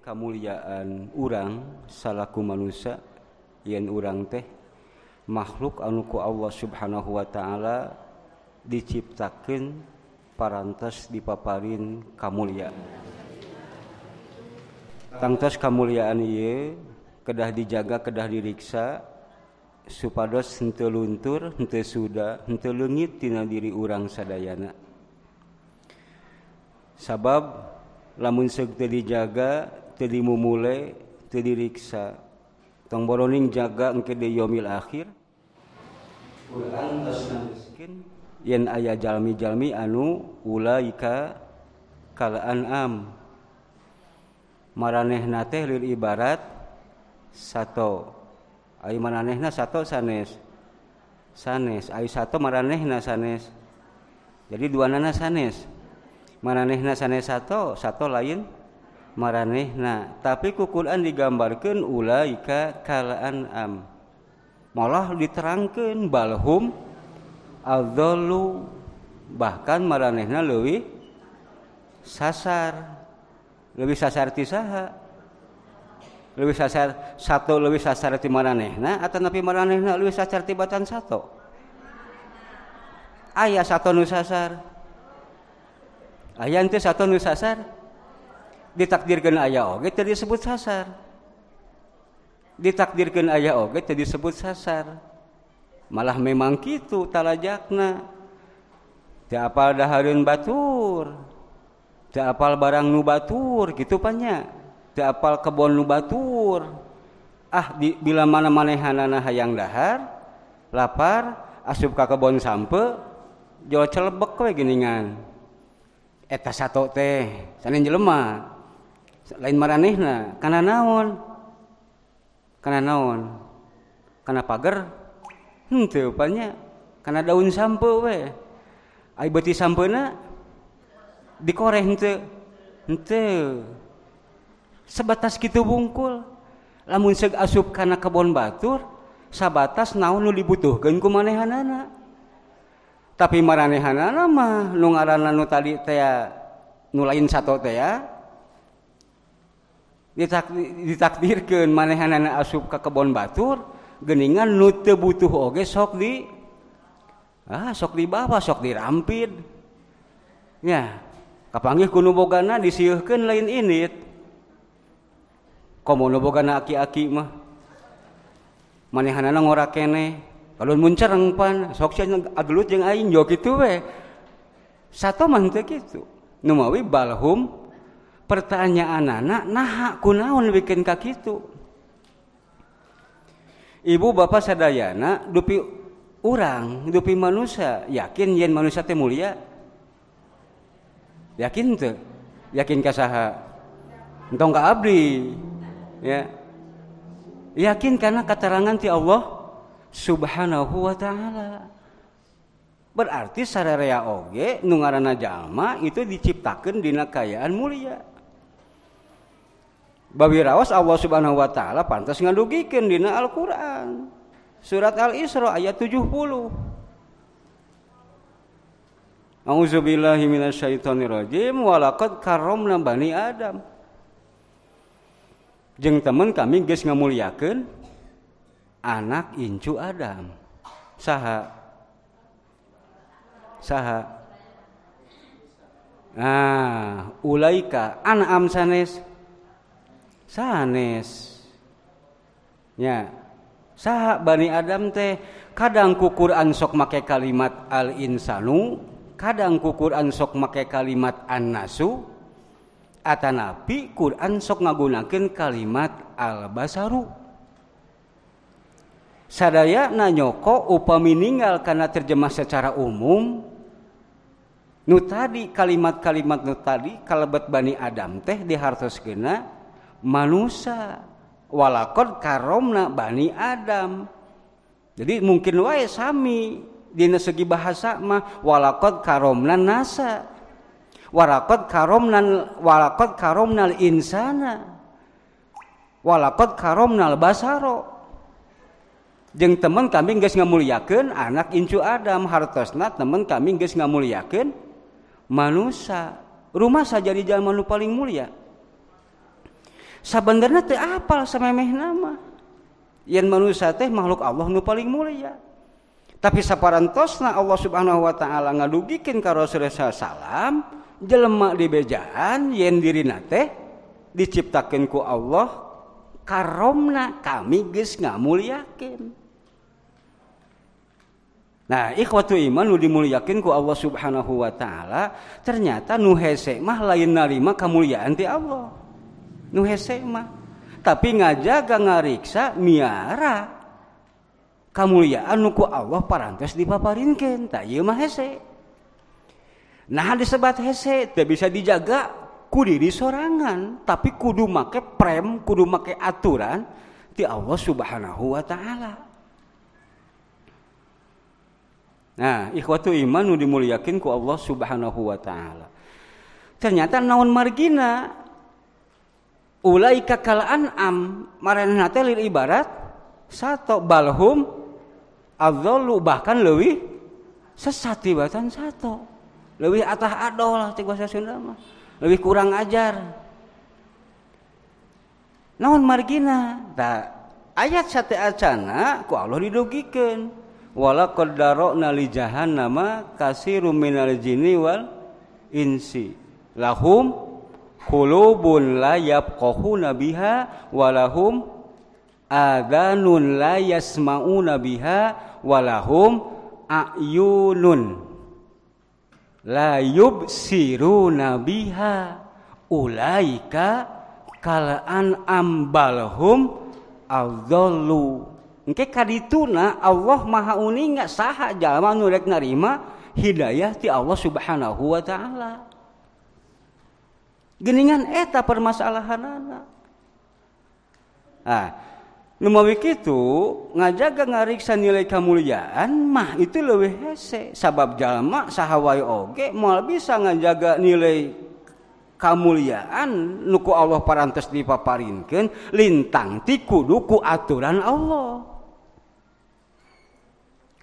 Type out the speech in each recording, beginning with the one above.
kemuliaan urang salaku manak yen urang teh makhluk aluku Allah subhanahu Wa Ta'ala diciptakan paras dipaparin kamulia tatas kamumuliaan ye kedah dijaga kedah diririksa supados sentluunturnte sudah en legittinadiri urang Sadayana Hai sabab lamun segkte dijaga dan mumula tidirikssa tombolronning jagaket yomil akhir y ayajalmi Jami anu uika kal Hai marehnate teh l ibarat satu manaeh satu sanes sanes1 maraneh sanes jadi dua nana sanes manehna sanes satu satu lain maranehna tapi kukulan digambarkan ulaika kalaan am malah diterangkan balhum adzallu bahkan maranehna lebih sasar lebih sasar tisaha lebih sasar satu lebih sasar ti maranehna atau napi maranehna lebih sasar ti batan satu ayah satu nu sasar ayah itu satu nu sasar ditakdirkan ayah oke jadi se disebut sasar Hai ditakdirkan ayaah Oke jadi se disebut sasar malah memang gitu taljaknaal da Harun Batur dial barang nubatur gitu banyak dial kebon Nubatur ah di bilamanamanhan yang dahar lapar asubka kebon sampe eta satu teh saning jelemah marehna karena naon karena naon Ken pagar karena daun sampe we direng sebatas gitu bungkul namunmun se asup karena kabon batur sabbas naon nu butuh gangku manhan tapi maranehana mahlungtali nu lain satutea ditakdirkan manehanana asup ke kebon Batur geningan nute butuh oge sok di ah sok di bawah sok dirampid ya kapangih kuno bogana disiuhkan lain ini komono bogana aki-aki mah manehanana ngora kene kalau muncar pan sok sia agelut jeung aing jo kitu we satu mah itu numawi balhum pertanyaan anak nah kunaon bikin kaki itu ibu bapak sadayana dupi orang dupi manusia yakin yen manusia teh mulia yakin tuh yakin kasaha entah nggak abdi ya yakin karena keterangan ti Allah subhanahu wa ta'ala berarti sararea oge nu ngaranna itu diciptakan dina kayaan mulia Babi Rawas Allah subhanahu Wa ta'ala pantas ngadugikan dina quran surat al-isra ayat 70 A'udzubillahi minasyaitonirrajim walaqad karomna bani Adam. Jeng temen kami geus ngamuliakeun anak incu Adam. Saha? Saha? Nah, ulaika an'am sanes sanes ya saha Bani Adam teh kadang kukur ansok make kalimat al insanu kadang kukur ansok make kalimat an nasu atau atanapi Quran sok ngagunakeun kalimat al basaru sadaya nanyoko upami ninggal karena terjemah secara umum nu tadi kalimat-kalimat nu tadi kalebet Bani Adam teh dihartos kena manusia walakon karomna bani Adam jadi mungkin wae sami di segi bahasa mah walakon karomna nasa walakon karomna walakon karomna insana walakon karomna basaro jeng temen kami nggak ngamuliakan anak incu Adam hartosna temen kami nggak ngamuliakan manusia rumah saja di jalan paling mulia sabandarna teu apal samemeh nama yen manusia teh makhluk Allah nu paling mulia tapi saparantosna Allah subhanahu wa ta'ala ngadugikeun ka Rasulullah salam jelema di bejaan yen dirina teh diciptakeun ku Allah karomna kami geus ngamuliakeun Nah, ikhwatu iman nu dimuliakeun ku Allah Subhanahu wa taala, ternyata nu hese mah lain narima kamuliaan ti Allah nu hese mah tapi ngajaga ngariksa miara kamuliaan nu ku Allah parantos dipaparinkeun tah ieu mah hese nah disebat hese teu bisa dijaga ku diri sorangan tapi kudu make prem kudu make aturan ti Allah Subhanahu wa taala Nah, ikhwatu iman nu dimuliakin ku Allah Subhanahu wa taala. Ternyata naon margina ulaika kal an'am maranehna teh ibarat sato balhum adzallu bahkan leuwih sesat tibatan sato leuwih atah adol ti bahasa Sunda mah leuwih kurang ajar naon margina da ayat sate acana ku Allah didogikeun wala qad darana li jahannama kasirum minal jinni wal insi lahum Kulubun la yafqahuna nabiha walahum adhanun la yasma'una nabiha walahum ayunun la yubsiruna nabiha ulaika kalaan ambalhum adzallu engke kadituna Allah maha uninga saha jalma nu rek narima hidayah ti Allah subhanahu wa ta'ala geningan eta eh, permasalahan anak ah Numawi itu ngajaga ngariksa nilai kemuliaan mah itu lebih hese sabab jalma sahawai oge mal bisa ngajaga nilai kemuliaan nuku Allah parantos dipaparinkan lintang tiku duku aturan Allah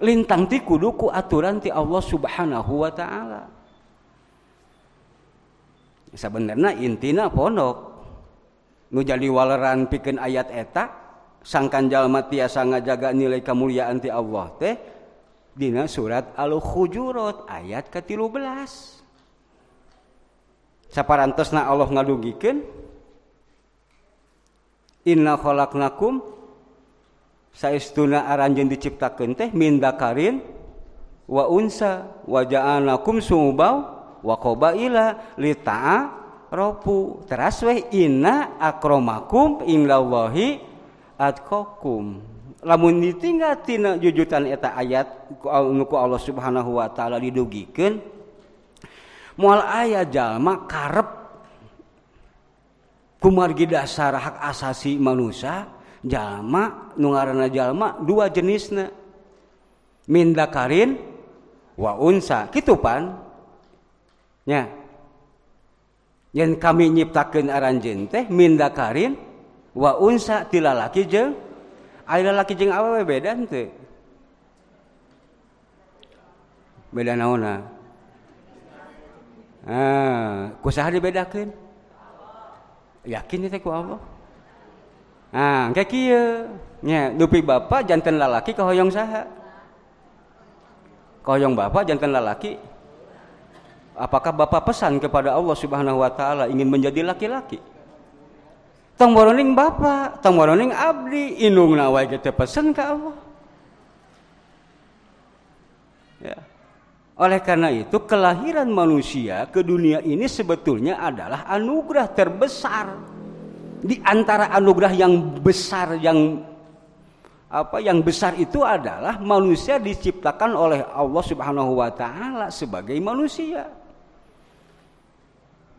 lintang tiku duku aturan ti Allah subhanahu wa ta'ala bener intinajali walaran pikin ayat ak sangangkan jallma tiasa ngajaga nilai kemuliaan di Allah teh Di surat al hujurot ayat ke-paras na Allah ngaugikin inna saya istunaaranj diciptakan teh minda karin waunsa wajaanakumm suuba waqba ila ltau teraswe inna akromaum inhim lamunting jujutan et ayat Allah subhanahu Wa ta'ala didugiken muaal ayat jallma karep kumargi dasar hak asasi manusiajallma nu ngaranjallma dua jenisnya minda karin waunsa gitu kehidupan Ya. Yang kami nyiptakan aranjen teh minda karin wa unsa tilalaki jeng ayo lalaki jeng awewe beda teh. Beda naona. Ah, kusaha dibedakan, Yakin teh ku Allah. Ah, kayak kieu. Nya, dupi bapak jantan lalaki kohoyong saha? kohoyong bapak jantan lalaki Apakah Bapak pesan kepada Allah Subhanahu wa taala ingin menjadi laki-laki? Tang waroning Bapak, tang waroning abdi, indungna wae kita pesan ke Allah. Ya. Oleh karena itu kelahiran manusia ke dunia ini sebetulnya adalah anugerah terbesar di antara anugerah yang besar yang apa yang besar itu adalah manusia diciptakan oleh Allah Subhanahu wa taala sebagai manusia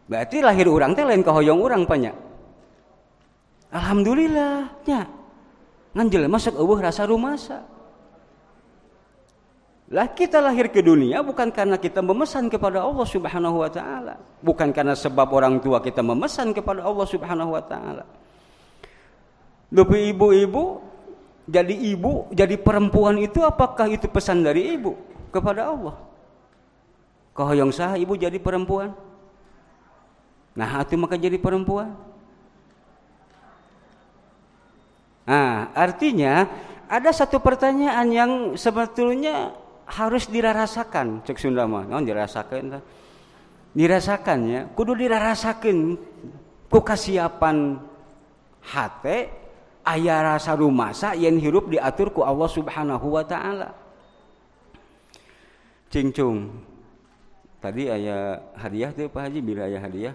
berarti lahir orang teh lain kehoyong orang banyak Alhamdulillah nya masuk jelema eueuh rasa rumasa lah kita lahir ke dunia bukan karena kita memesan kepada Allah Subhanahu wa taala, bukan karena sebab orang tua kita memesan kepada Allah Subhanahu wa taala. Lebih ibu-ibu jadi ibu, jadi perempuan itu apakah itu pesan dari ibu kepada Allah? Kehoyong sah ibu jadi perempuan? Nah, itu maka jadi perempuan. Nah, artinya ada satu pertanyaan yang sebetulnya harus dirasakan cek Sunda mah. dirasakan dirasakan ya. Kudu dirasakan ku kasiapan hati ayah rasa rumah rumasa yang hirup diatur ku Allah Subhanahu wa taala. Cingcung. Tadi ayah hadiah tuh Pak Haji bila ayah hadiah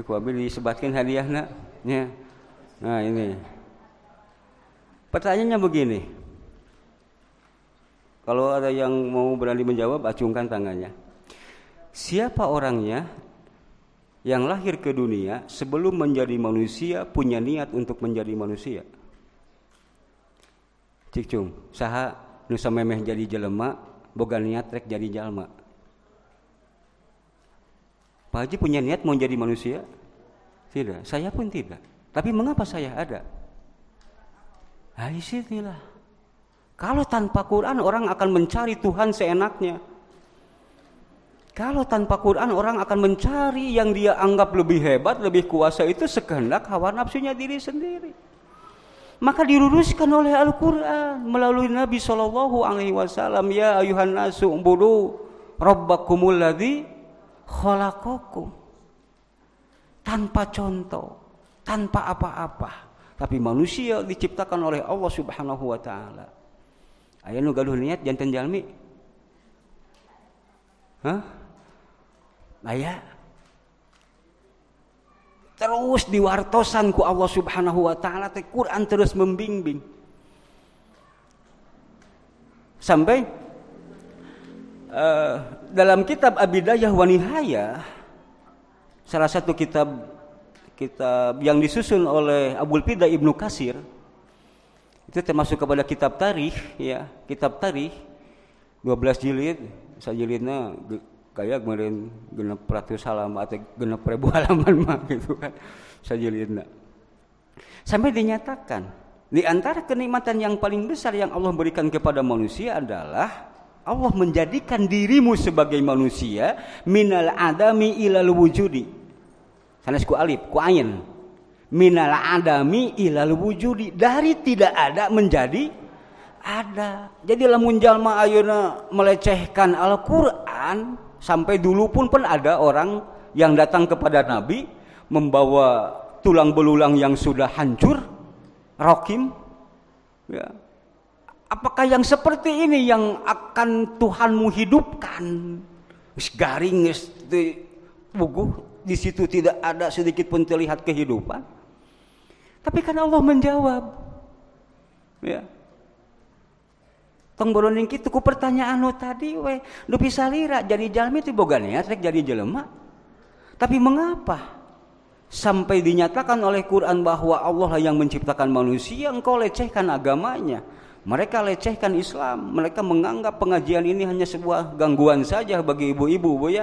Kuambil abi disebatkan hadiahnya. Ya. Nah ini. Pertanyaannya begini. Kalau ada yang mau berani menjawab, acungkan tangannya. Siapa orangnya yang lahir ke dunia sebelum menjadi manusia punya niat untuk menjadi manusia? Cikcung, saha nusa memeh jadi jelema, boga niat rek jadi jalma. Pak Haji punya niat mau jadi manusia? Tidak, saya pun tidak. Tapi mengapa saya ada? Haisitilah. Nah, Kalau tanpa Quran orang akan mencari Tuhan seenaknya. Kalau tanpa Quran orang akan mencari yang dia anggap lebih hebat, lebih kuasa itu sekehendak hawa nafsunya diri sendiri. Maka diruruskan oleh Al-Quran melalui Nabi Shallallahu Alaihi Wasallam ya ayuhan nasu umbulu rabbakumul ladhi kholakokum. Tanpa contoh, tanpa apa-apa. Tapi manusia diciptakan oleh Allah Subhanahu wa taala. Aya nu gaduh niat janten jalmi. Hah? Aya terus diwartosan ku Allah Subhanahu wa taala teh Quran terus membimbing. Sampai Eh, dalam kitab Abidayah Wanihaya salah satu kitab kitab yang disusun oleh Abul Fida Ibnu Kasir itu termasuk kepada kitab tarikh ya kitab tarikh 12 jilid saya jilidnya kayak kemarin genep ratus halaman atau genep ribu halaman mah gitu kan saya jilidnya sampai dinyatakan di antara kenikmatan yang paling besar yang Allah berikan kepada manusia adalah Allah menjadikan dirimu sebagai manusia minal adami ilal wujudi. Sanes ku alif, ku ain. Minal adami ilal wujudi. Dari tidak ada menjadi ada. Jadi lamun jalma ayeuna melecehkan Al-Qur'an sampai dulu pun pun ada orang yang datang kepada Nabi membawa tulang belulang yang sudah hancur, rokim, ya, Apakah yang seperti ini yang akan Tuhanmu hidupkan? Wis garing wis buku di situ tidak ada sedikit pun terlihat kehidupan. Tapi kan Allah menjawab. Ya. Tong boroning kitu ku pertanyaan lo tadi we, nu bisa lira jadi jalmi itu boga niat rek jadi jelema. Tapi mengapa? Sampai dinyatakan oleh Quran bahwa Allah lah yang menciptakan manusia, engkau lecehkan agamanya mereka lecehkan Islam, mereka menganggap pengajian ini hanya sebuah gangguan saja bagi ibu-ibu, Bu ya.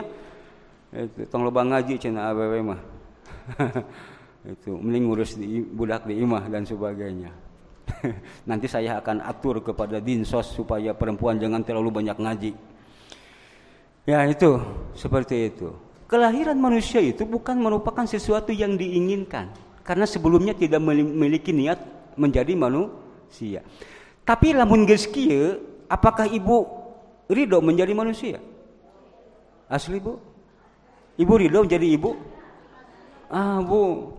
Itu tong ngaji cenah awewe mah. itu mending ngurus di, budak di imah dan sebagainya. Nanti saya akan atur kepada dinsos supaya perempuan jangan terlalu banyak ngaji. Ya itu, seperti itu. Kelahiran manusia itu bukan merupakan sesuatu yang diinginkan karena sebelumnya tidak memiliki niat menjadi manusia tapi lamun geus kieu apakah ibu ridho menjadi manusia asli bu ibu ridho menjadi ibu ah bu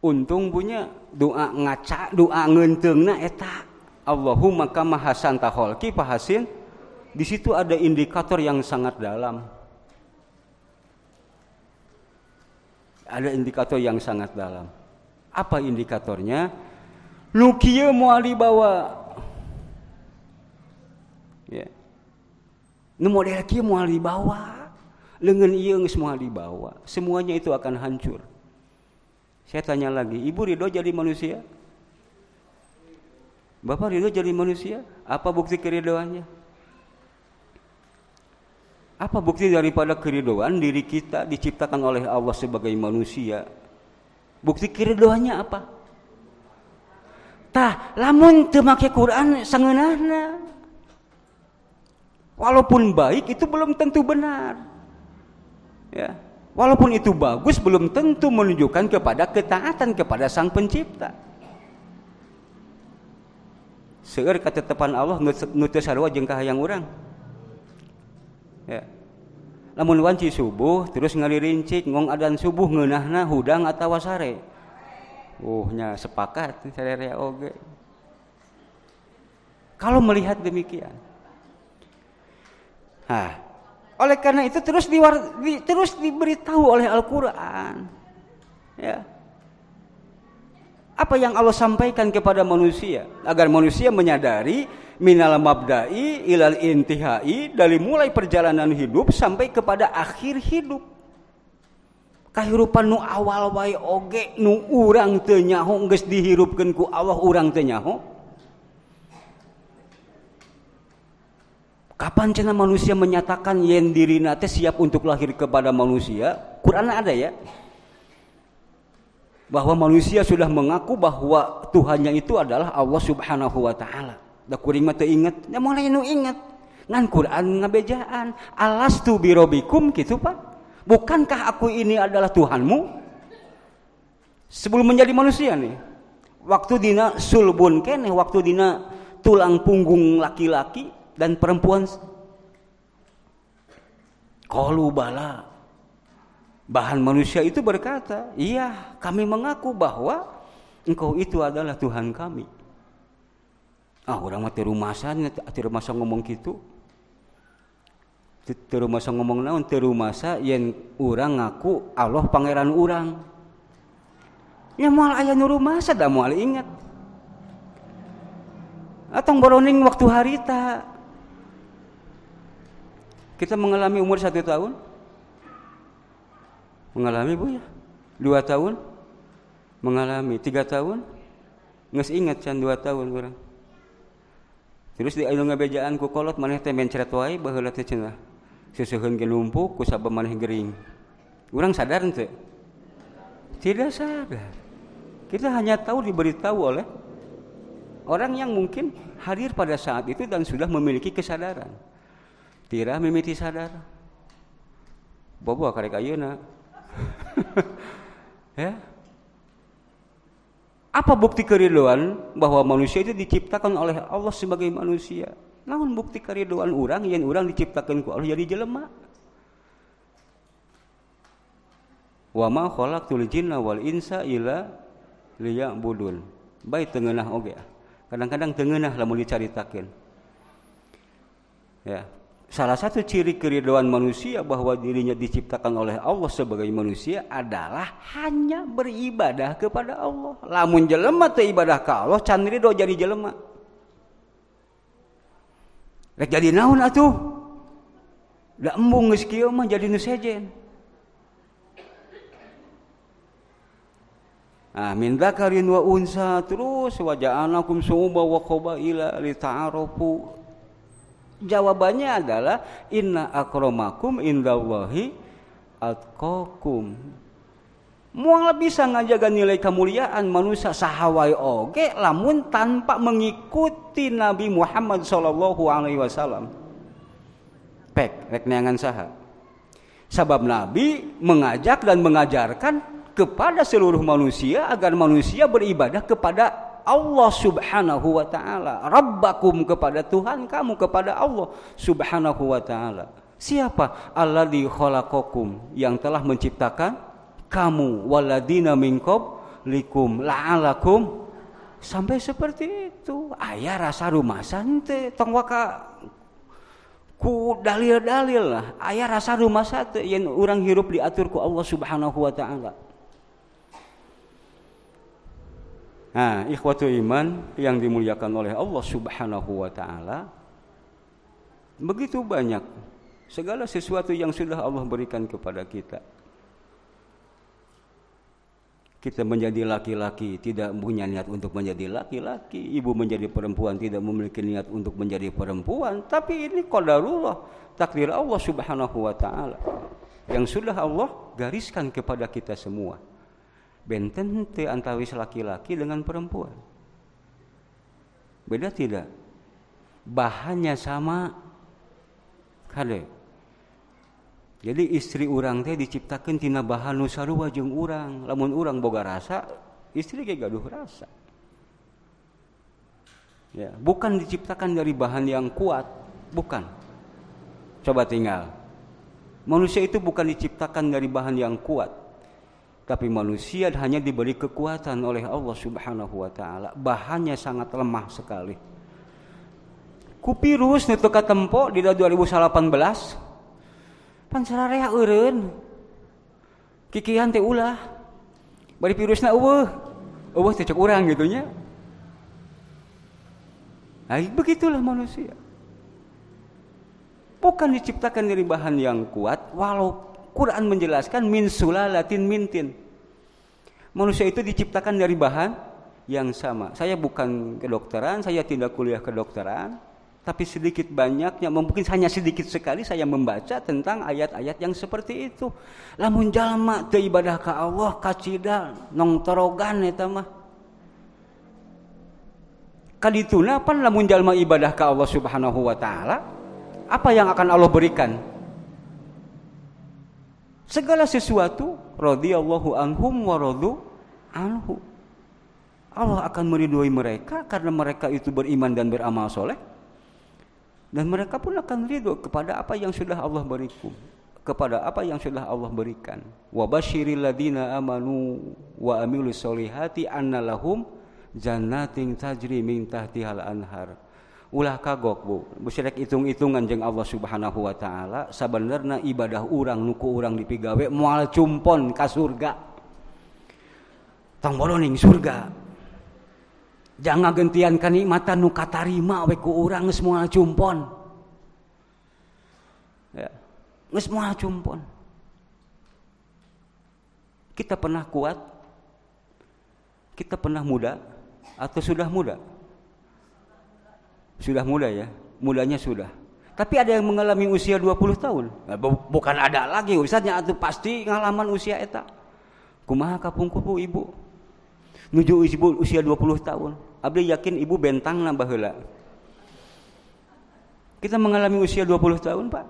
untung punya doa ngaca doa ngentengna eta Allahumma kama hasan taholki pahasin di situ ada indikator yang sangat dalam ada indikator yang sangat dalam apa indikatornya Lukia muali bawa ya nu model kieu moal dibawa lengan ieu geus moal dibawa semuanya itu akan hancur saya tanya lagi ibu ridho jadi manusia Bapak ridho jadi manusia apa bukti keridoannya apa bukti daripada keridoan diri kita diciptakan oleh Allah sebagai manusia bukti keridoannya apa tah lamun teu make Quran sangeunahna Walaupun baik itu belum tentu benar. Ya. Walaupun itu bagus belum tentu menunjukkan kepada ketaatan kepada Sang Pencipta. Seueur katetepan Allah nutus sarua jeung kahayang urang. Ya. Lamun wanci subuh terus ngalirincik ngong adan subuh ngeunahna hudang atawa sare. Uhnya sepakat sarere oge. Kalau melihat demikian, Nah, oleh karena itu terus diwar, di, terus diberitahu oleh Al-Qur'an. Ya. Apa yang Allah sampaikan kepada manusia agar manusia menyadari minal mabda'i ilal intihai dari mulai perjalanan hidup sampai kepada akhir hidup. Kahirupan nu awal wae oge nu urang teu nyaho geus dihirupkeun ku Allah urang teu nyaho Kapan cina manusia menyatakan yen diri nate siap untuk lahir kepada manusia? Quran ada ya. Bahwa manusia sudah mengaku bahwa Tuhannya itu adalah Allah Subhanahu wa taala. Da kuring mata ingat. da ya, mulai nu inget. Ngan Quran ngabejaan, alastu birobikum gitu Pak. Bukankah aku ini adalah Tuhanmu? Sebelum menjadi manusia nih. Waktu dina sulbun kene, waktu dina tulang punggung laki-laki, dan perempuan kolubala bala. Bahan manusia itu berkata, "Iya, kami mengaku bahwa engkau itu adalah Tuhan kami." Ah, orang mati mah terumasan, terumasa ngomong gitu. Terumasa ngomong naon, terumasa yang orang ngaku Allah pangeran orang. Ya mual ayah nu rumasa mual ingat. atau boroning waktu harita. Kita mengalami umur satu tahun, mengalami bu ya, dua tahun, mengalami tiga tahun, nggak ingat can dua tahun kurang. Terus di ayung ngabejaan ku kolot maneh teh mencret wae bahulat teh cina, Susuheun ge ku sabab maneh gering. orang sadar nte, Tidak sadar. Kita hanya tahu diberitahu oleh orang yang mungkin hadir pada saat itu dan sudah memiliki kesadaran. Tira mimiti sadar. Bobo karek ayeuna. ya. Apa bukti keriduan bahwa manusia itu diciptakan oleh Allah sebagai manusia? Namun bukti keriduan orang yang orang diciptakan ku Allah jadi jelema. Wa ma khalaqtul jinna wal insa illa liya'budun. Baik tengenah oge. Okay. Kadang-kadang tengenah lamun dicaritakeun. Ya, salah satu ciri keriduan manusia bahwa dirinya diciptakan oleh Allah sebagai manusia adalah hanya beribadah kepada Allah. Lamun jelema teu ibadah ka Allah, can rido jadi jelema. Rek jadi naon atuh? Da embung geus kieu mah jadi nu sejen. Ah, min dzakarin wa unsa terus anakum suuba wa qabaila lita'arafu Jawabannya adalah inna akromakum indallahi atqakum. Muang bisa ngajaga nilai kemuliaan manusia sahawai oge lamun tanpa mengikuti Nabi Muhammad Shallallahu alaihi wasallam. Pek rek neangan saha. Sebab Nabi mengajak dan mengajarkan kepada seluruh manusia agar manusia beribadah kepada Allah Subhanahu wa taala, Rabbakum kepada Tuhan kamu kepada Allah Subhanahu wa taala. Siapa? Allah khalaqakum yang telah menciptakan kamu waladina minkob likum la'alakum sampai seperti itu ayah rasa rumah sante tong waka ku dalil-dalil lah ayah rasa rumah sate yang orang hirup diatur ku Allah Subhanahu wa taala Nah, ikhwatu iman yang dimuliakan oleh Allah Subhanahu wa taala begitu banyak segala sesuatu yang sudah Allah berikan kepada kita. Kita menjadi laki-laki tidak punya niat untuk menjadi laki-laki, ibu menjadi perempuan tidak memiliki niat untuk menjadi perempuan, tapi ini qadarullah, takdir Allah Subhanahu wa taala yang sudah Allah gariskan kepada kita semua benten te antawis laki-laki dengan perempuan. Beda tidak? Bahannya sama kade. Jadi istri orang teh diciptakan tina bahan nusaru jeung urang. Lamun urang boga rasa, istri kayak gaduh rasa. Ya, bukan diciptakan dari bahan yang kuat, bukan. Coba tinggal. Manusia itu bukan diciptakan dari bahan yang kuat, tapi manusia hanya diberi kekuatan oleh Allah Subhanahu wa taala. Bahannya sangat lemah sekali. Kupirus nu teu katempo di 2018. sararea eureun. Kikian teh ulah. Bari virusna eueuh. Eueuh teh cek urang gitu nya. Nah, begitulah manusia. Bukan diciptakan dari bahan yang kuat, walaupun Quran menjelaskan min sulalatin mintin. Manusia itu diciptakan dari bahan yang sama. Saya bukan kedokteran, saya tidak kuliah kedokteran, tapi sedikit banyaknya, mungkin hanya sedikit sekali saya membaca tentang ayat-ayat yang seperti itu. Lamun jalma teu ibadah ka Allah kacida nongtorogan eta mah. Kadituna pan lamun jalma ibadah ka Allah Subhanahu wa taala, apa yang akan Allah berikan? segala sesuatu radhiyallahu anhum wa anhu. Allah akan meridhoi mereka karena mereka itu beriman dan beramal soleh dan mereka pun akan ridho kepada apa yang sudah Allah berikan kepada apa yang sudah Allah berikan wa basyiril ladina amanu wa amilus solihati annalahum jannatin tajri min tahtihal anhar ulah kagok bu busilek hitung-hitungan jeng Allah subhanahu wa ta'ala sebenarnya ibadah orang nuku orang dipigawe mual cumpon ke surga tong surga jangan gentian kenikmatan nuka nukata we ku orang nges mual cumpon ya. mual cumpon kita pernah kuat kita pernah muda atau sudah muda sudah mulai ya. Mulanya sudah. Tapi ada yang mengalami usia 20 tahun. Nah, bukan ada lagi urusannya atau pasti pengalaman usia eta. Kumaha kapungkupu ibu. Nuju ibu usia 20 tahun. Abdi yakin ibu bentang nambah heula. Kita mengalami usia 20 tahun, Pak.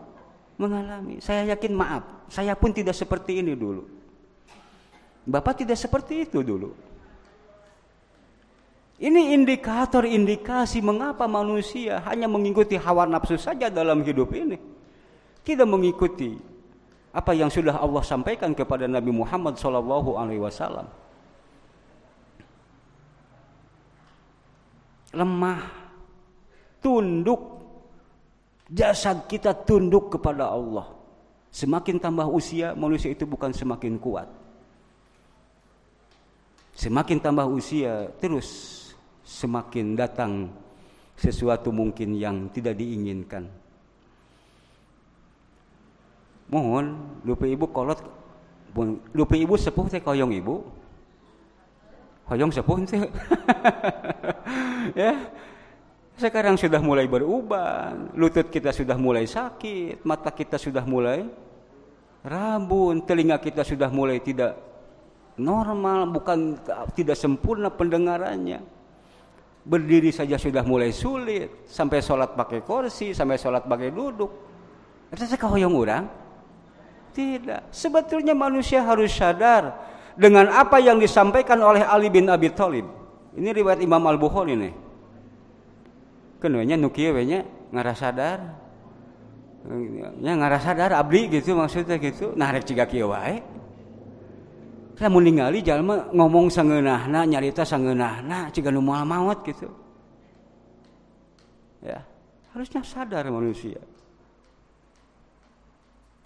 Mengalami. Saya yakin maaf, saya pun tidak seperti ini dulu. Bapak tidak seperti itu dulu. Ini indikator indikasi mengapa manusia hanya mengikuti hawa nafsu saja dalam hidup ini. Kita mengikuti apa yang sudah Allah sampaikan kepada Nabi Muhammad SAW. Alaihi Wasallam. Lemah, tunduk, jasad kita tunduk kepada Allah. Semakin tambah usia, manusia itu bukan semakin kuat. Semakin tambah usia, terus semakin datang sesuatu mungkin yang tidak diinginkan. Mohon lupa ibu kolot lupa ibu sepuh teh koyong ibu. Koyong sepuh teh. ya. Sekarang sudah mulai berubah, lutut kita sudah mulai sakit, mata kita sudah mulai rabun, telinga kita sudah mulai tidak normal, bukan tidak sempurna pendengarannya Berdiri saja sudah mulai sulit, sampai sholat pakai kursi, sampai sholat pakai duduk. Itu sekahoyong orang? Tidak. Sebetulnya manusia harus sadar dengan apa yang disampaikan oleh Ali bin Abi Thalib. Ini riwayat Imam Al Bukhari nih. Kenanya nukiyanya ngarah sadar. ya ngarah sadar abdi gitu maksudnya gitu. Nah ciga mau ningali jalma ngomong sangeunahna nyarita sangeunahna jika lu mau maut gitu. Ya, harusnya sadar manusia.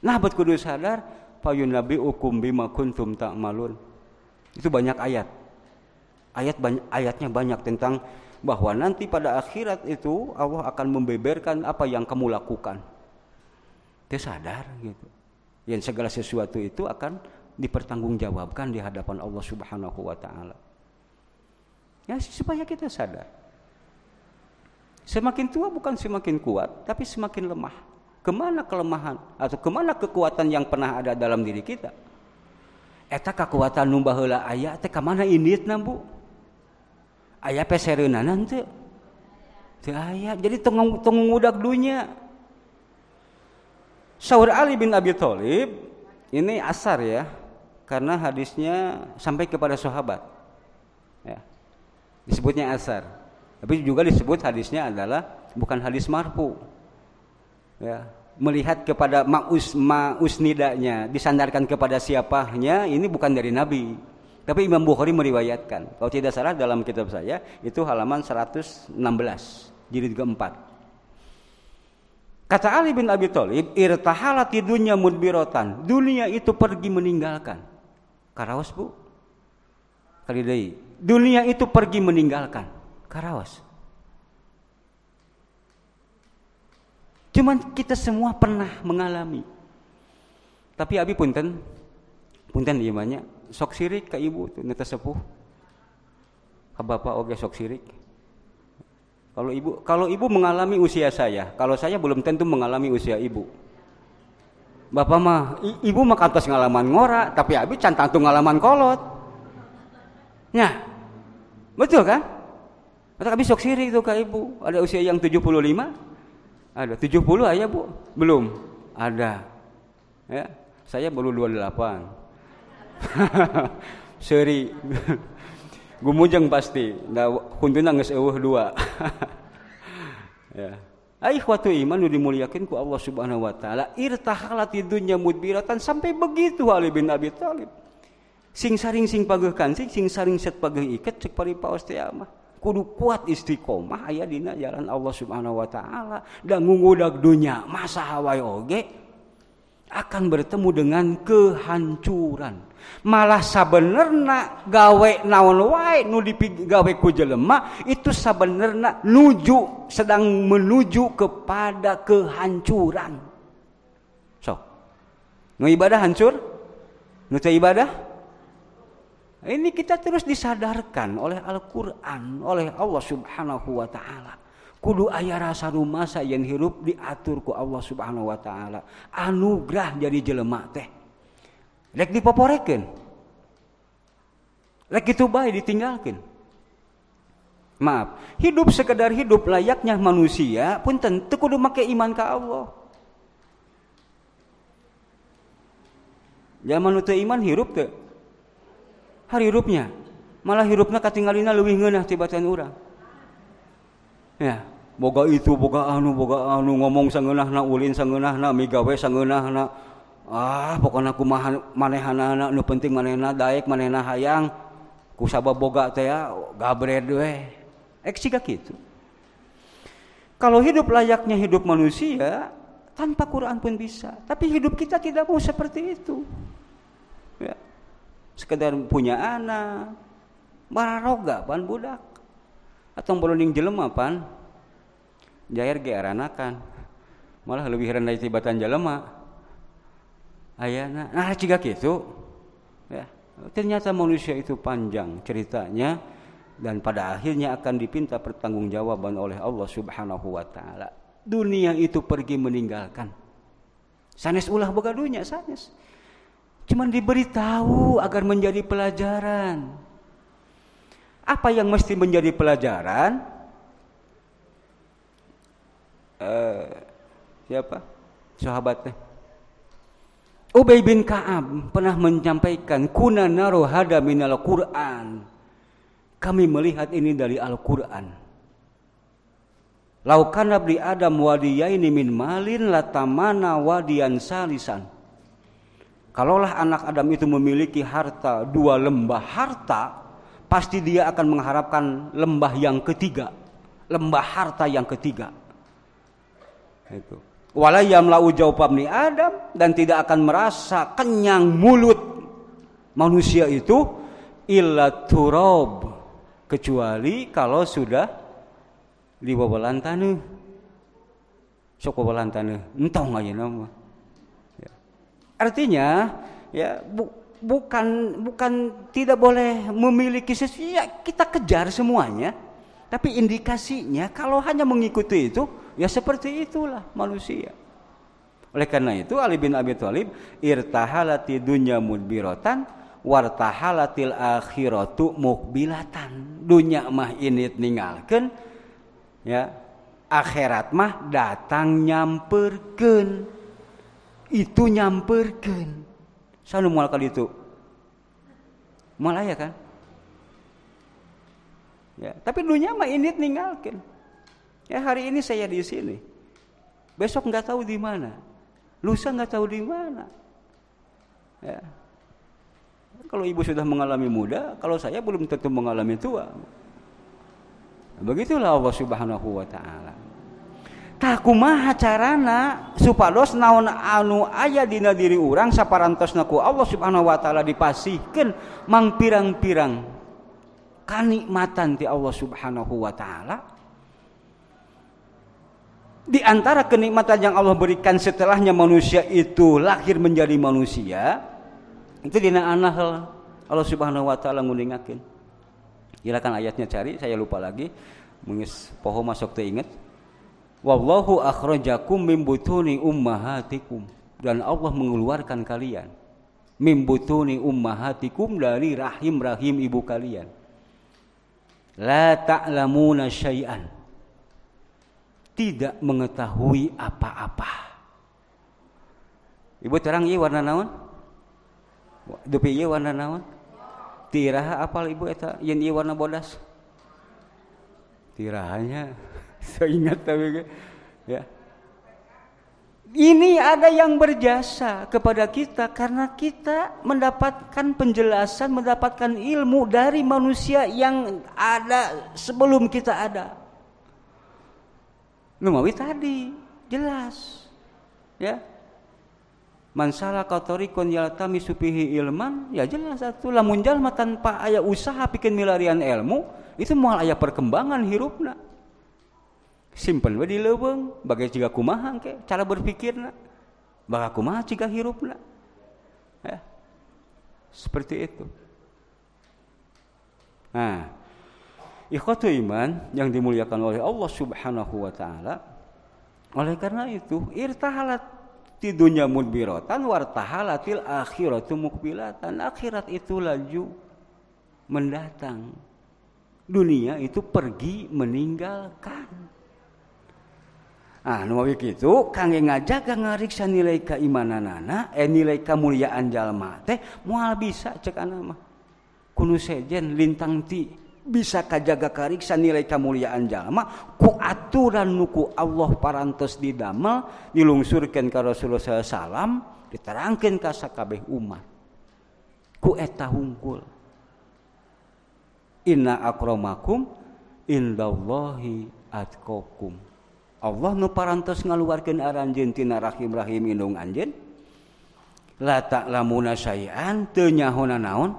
Nah, buat kudu sadar payun nabi ukum bima kuntum tak malun Itu banyak ayat. Ayat banyak, ayatnya banyak tentang bahwa nanti pada akhirat itu Allah akan membeberkan apa yang kamu lakukan. Dia sadar gitu. Yang segala sesuatu itu akan dipertanggungjawabkan di hadapan Allah Subhanahu wa taala. Ya, supaya kita sadar. Semakin tua bukan semakin kuat, tapi semakin lemah. Kemana kelemahan atau kemana kekuatan yang pernah ada dalam diri kita? Eta kekuatan nu baheula aya teh ka mana inditna, Bu? Aya pesereunana teu? Teu Jadi tengung-tengung udak dunia. Sa'ur Ali bin Abi Thalib ini asar ya, karena hadisnya sampai kepada sahabat. Ya. Disebutnya asar. Tapi juga disebut hadisnya adalah bukan hadis marfu. Ya, melihat kepada maus mausnidanya, disandarkan kepada siapanya, ini bukan dari Nabi. Tapi Imam Bukhari meriwayatkan. Kalau tidak salah dalam kitab saya itu halaman 116 jilid keempat. Kata Ali bin Abi Thalib, irtahalat dunya mudbirotan. Dunia itu pergi meninggalkan. Karawas bu, kalidai. Dunia itu pergi meninggalkan. Karawas. Cuman kita semua pernah mengalami. Tapi abi punten, punten iya banyak. Sok sirik ke ibu tuh neta sepuh. Ke bapak oke sok sirik. Kalau ibu kalau ibu mengalami usia saya, kalau saya belum tentu mengalami usia ibu. Bapak mah ibu mah kantos ngalaman ngora tapi abi cantang tuh ngalaman kolot. Ya, Betul kan? Kata abi sok siri itu kak ibu. Ada usia yang 75? Ada 70 aja Bu? Belum. Ada. Ya. Saya baru 28. seri. Gumujeng pasti. Nah, kuntuna nggak dua. ya. Aikhwatu iman nu dimuliakan ku Allah Subhanahu wa taala, irtahalat idunya mudbiratan sampai begitu Ali bin Abi Thalib. Sing saring sing pageuh kancing, sing saring set pageuh iket cek paripaos teh mah. Kudu kuat istiqomah aya dina jalan Allah Subhanahu wa taala, da ngungudag dunya masa hawai oge akan bertemu dengan kehancuran malah sabenerna gawe naon wae nu gawe ku jelema itu sabenerna nuju sedang menuju kepada kehancuran so nu ibadah hancur nu ibadah ini kita terus disadarkan oleh Al-Qur'an oleh Allah Subhanahu wa taala kudu ayah rasa saya yang hirup diatur ku Allah Subhanahu wa taala anugerah jadi jelemak teh Lek dipoporekin, Lek itu baik ditinggalkan. Maaf, hidup sekedar hidup layaknya manusia pun tentu kudu make iman ke Allah. Zaman itu iman hirup tuh. Hari hirupnya, malah hirupnya katinggalina lebih ngeunah tibatan orang. Ya, boga itu, boga anu, boga anu ngomong sangeunahna ulin sangeunahna migawe sangeunahna ah pokoknya aku mana manehana nu penting mana manehna mana manehna hayang sabab boga teh ya gabret we eksiga gitu kalau hidup layaknya hidup manusia tanpa Quran pun bisa tapi hidup kita tidak mau seperti itu ya. sekedar punya anak marah roga pan budak atau berunding jelema pan jair gearanakan malah lebih rendah tibatan jelema ayana nah jika gitu ya ternyata manusia itu panjang ceritanya dan pada akhirnya akan dipinta pertanggungjawaban oleh Allah Subhanahu wa taala dunia itu pergi meninggalkan sanes ulah boga dunia sanes cuman diberitahu agar menjadi pelajaran apa yang mesti menjadi pelajaran eh, siapa sahabatnya Ubay bin Kaab pernah menyampaikan kuna naro hada minal Quran. Kami melihat ini dari Al-Quran. Laukan bri Adam wadiyaini min malin latamana wadiyan salisan. Kalaulah anak Adam itu memiliki harta dua lembah harta, pasti dia akan mengharapkan lembah yang ketiga, lembah harta yang ketiga. Itu. Wala jawab jawabni Adam dan tidak akan merasa kenyang mulut manusia itu illa turab kecuali kalau sudah di bawah sok wabalan tanah entah nggak ya nama artinya ya bu, bukan bukan tidak boleh memiliki sesuatu ya kita kejar semuanya tapi indikasinya kalau hanya mengikuti itu Ya seperti itulah manusia. Oleh karena itu Ali bin Abi Thalib irtahalati dunya mudbiratan wartahalatil akhiratu mukbilatan. Dunya mah ini ninggalkeun ya akhirat mah datang nyamperkeun. Itu nyamperken. Sanu moal kali itu. Malaya kan? Ya, tapi dunia mah ini ninggalkeun. Ya hari ini saya di sini. Besok nggak tahu di mana. Lusa nggak tahu di mana. Ya. Kalau ibu sudah mengalami muda, kalau saya belum tentu mengalami tua. Begitulah Allah Subhanahu wa taala. Takumaha carana supados naon anu aya dina diri urang saparantosna ku Allah Subhanahu wa taala dipasihkeun mang pirang-pirang kanikmatan ti Allah Subhanahu wa taala di antara kenikmatan yang Allah berikan setelahnya manusia itu lahir menjadi manusia, itu di an Allah Subhanahu wa taala ngulingakeun. Silakan ayatnya cari, saya lupa lagi. Mengis poho masuk teh inget. Wallahu akhrajakum min ummahatikum dan Allah mengeluarkan kalian min butuni ummahatikum dari rahim-rahim ibu kalian. La ta'lamuna syai'an tidak mengetahui apa-apa. Ibu terang iya warna naon? Dupi iya warna naon? Tiraha apal ibu eta yang iya warna bodas? Tirahanya saya ingat tapi ya. Ini ada yang berjasa kepada kita karena kita mendapatkan penjelasan, mendapatkan ilmu dari manusia yang ada sebelum kita ada. Numawi tadi jelas. Ya. Man kotori tariqan misupihi ilman, ya jelas satu lamun jalma tanpa ayah usaha bikin milarian ilmu, itu mual ayah perkembangan hirupna. Simpen simple. di bagai jika kumaha ke cara berpikir nak bagai kumaha hirup nak, Ya. Seperti itu. Nah, Ikhwatu iman yang dimuliakan oleh Allah Subhanahu wa taala. Oleh karena itu, irtahalat tidunya mudbiratan wartahalatil akhiratu mukbilatan. Akhirat itu laju mendatang. Dunia itu pergi meninggalkan. Ah, nu kitu kangge ngajaga ngariksa nilai anak, eh nilai kemuliaan jalma teh moal bisa cek anak mah. Kunu sejen lintang ti bisa kajaga kariksa nilai kemuliaan jalma ku aturan nuku Allah parantos didamel dilungsurkan ke Rasulullah SAW diterangkan ke sakabeh umat ku eta hungkul inna akromakum indallahi atkokum Allah nu parantos ngaluarkeun aranjeun tina rahim rahim indung anjeun la ta'lamuna syai'an teu nyahona naon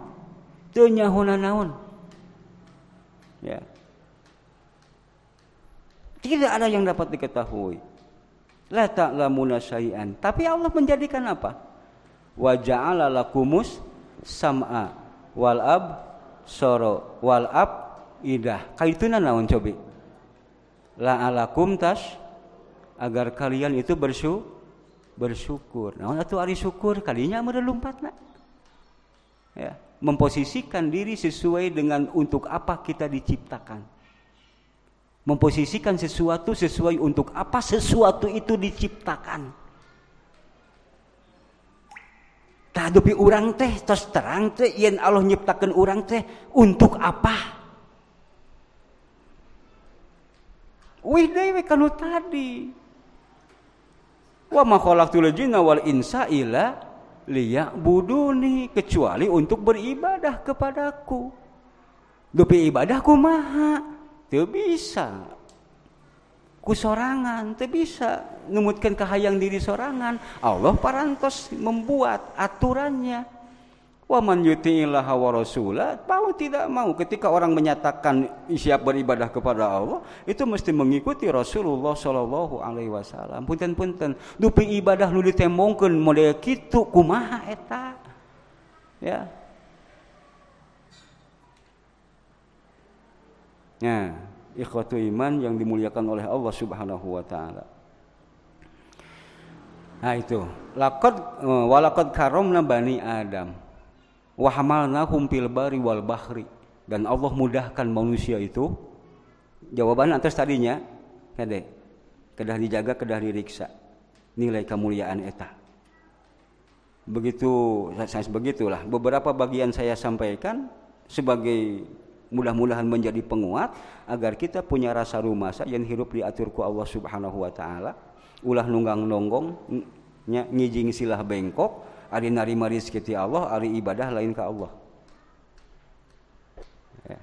teu nyahona naon Ya. Tidak ada yang dapat diketahui. La ta'lamuna syai'an. Tapi Allah menjadikan apa? Wa ja'ala lakumus sam'a wal ab soro wal ab idah. Kaitunan naon cobi. La alakum tas agar kalian itu bersu bersyukur. Naon atuh ari syukur kalinya meureun lumpatna. Ya memposisikan diri sesuai dengan untuk apa kita diciptakan. Memposisikan sesuatu sesuai untuk apa sesuatu itu diciptakan. Tadupi orang teh, terus terang teh, yang Allah nyiptakan orang teh untuk apa? Wih dewe kanu tadi. Wa ma khalaqtul jinna wal insa ila liak buduni kecuali untuk beribadah kepadaku dupi ibadahku maha tidak bisa ku sorangan teu bisa kahayang diri sorangan Allah parantos membuat aturannya Wa man yuti'illaha wa rasulah, mau tidak mau ketika orang menyatakan siap beribadah kepada Allah, itu mesti mengikuti Rasulullah sallallahu alaihi wasallam. Punten-punten, dupi ibadah lu ditembongkeun model kitu kumaha eta? Ya. Nah, ikhwatu iman yang dimuliakan oleh Allah Subhanahu wa taala. Nah itu, laqad eh, walaqad karomna bani Adam wahamalna humpil bari wal bahri dan Allah mudahkan manusia itu jawaban atas tadinya kade kedah dijaga kedah diriksa nilai kemuliaan eta begitu saya sebegitulah beberapa bagian saya sampaikan sebagai mudah-mudahan menjadi penguat agar kita punya rasa rumasa yang hidup diaturku Allah Subhanahu wa taala ulah nunggang nonggong nyijing silah bengkok Ari nari rizki ti Allah, ari ibadah lain ke Allah. Ya.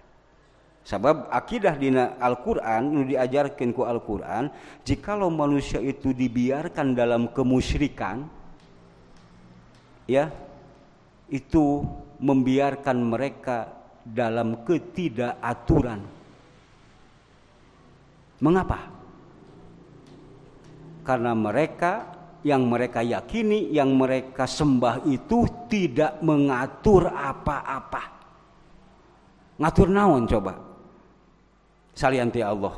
Sebab akidah di Al-Quran, nu diajarkan ku Al-Quran, jikalau manusia itu dibiarkan dalam kemusyrikan, ya, itu membiarkan mereka dalam ketidakaturan. Mengapa? Karena mereka yang mereka yakini, yang mereka sembah itu tidak mengatur apa-apa. Ngatur naon coba? Salianti Allah.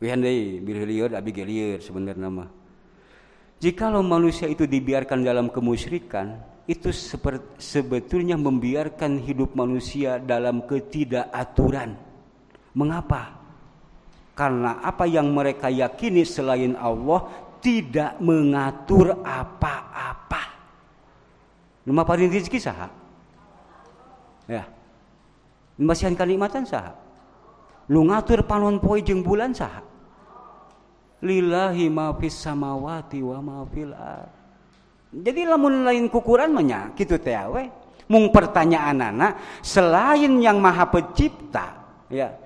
Wihan deui bilieur abi nama. sebenarnya nama. Jikalau manusia itu dibiarkan dalam kemusyrikan, itu sebetulnya membiarkan hidup manusia dalam ketidakaturan. Mengapa? Karena apa yang mereka yakini selain Allah tidak mengatur apa-apa. Nama paling rezeki sah. Ya. Masihan kalimatan sah, lu ngatur panon poe jeung bulan sah. Lillahi ma fis samawati wa ma fil ar. Jadi lamun lain kukuran mah kitu teh we. Mung pertanyaan anak selain yang maha pencipta ya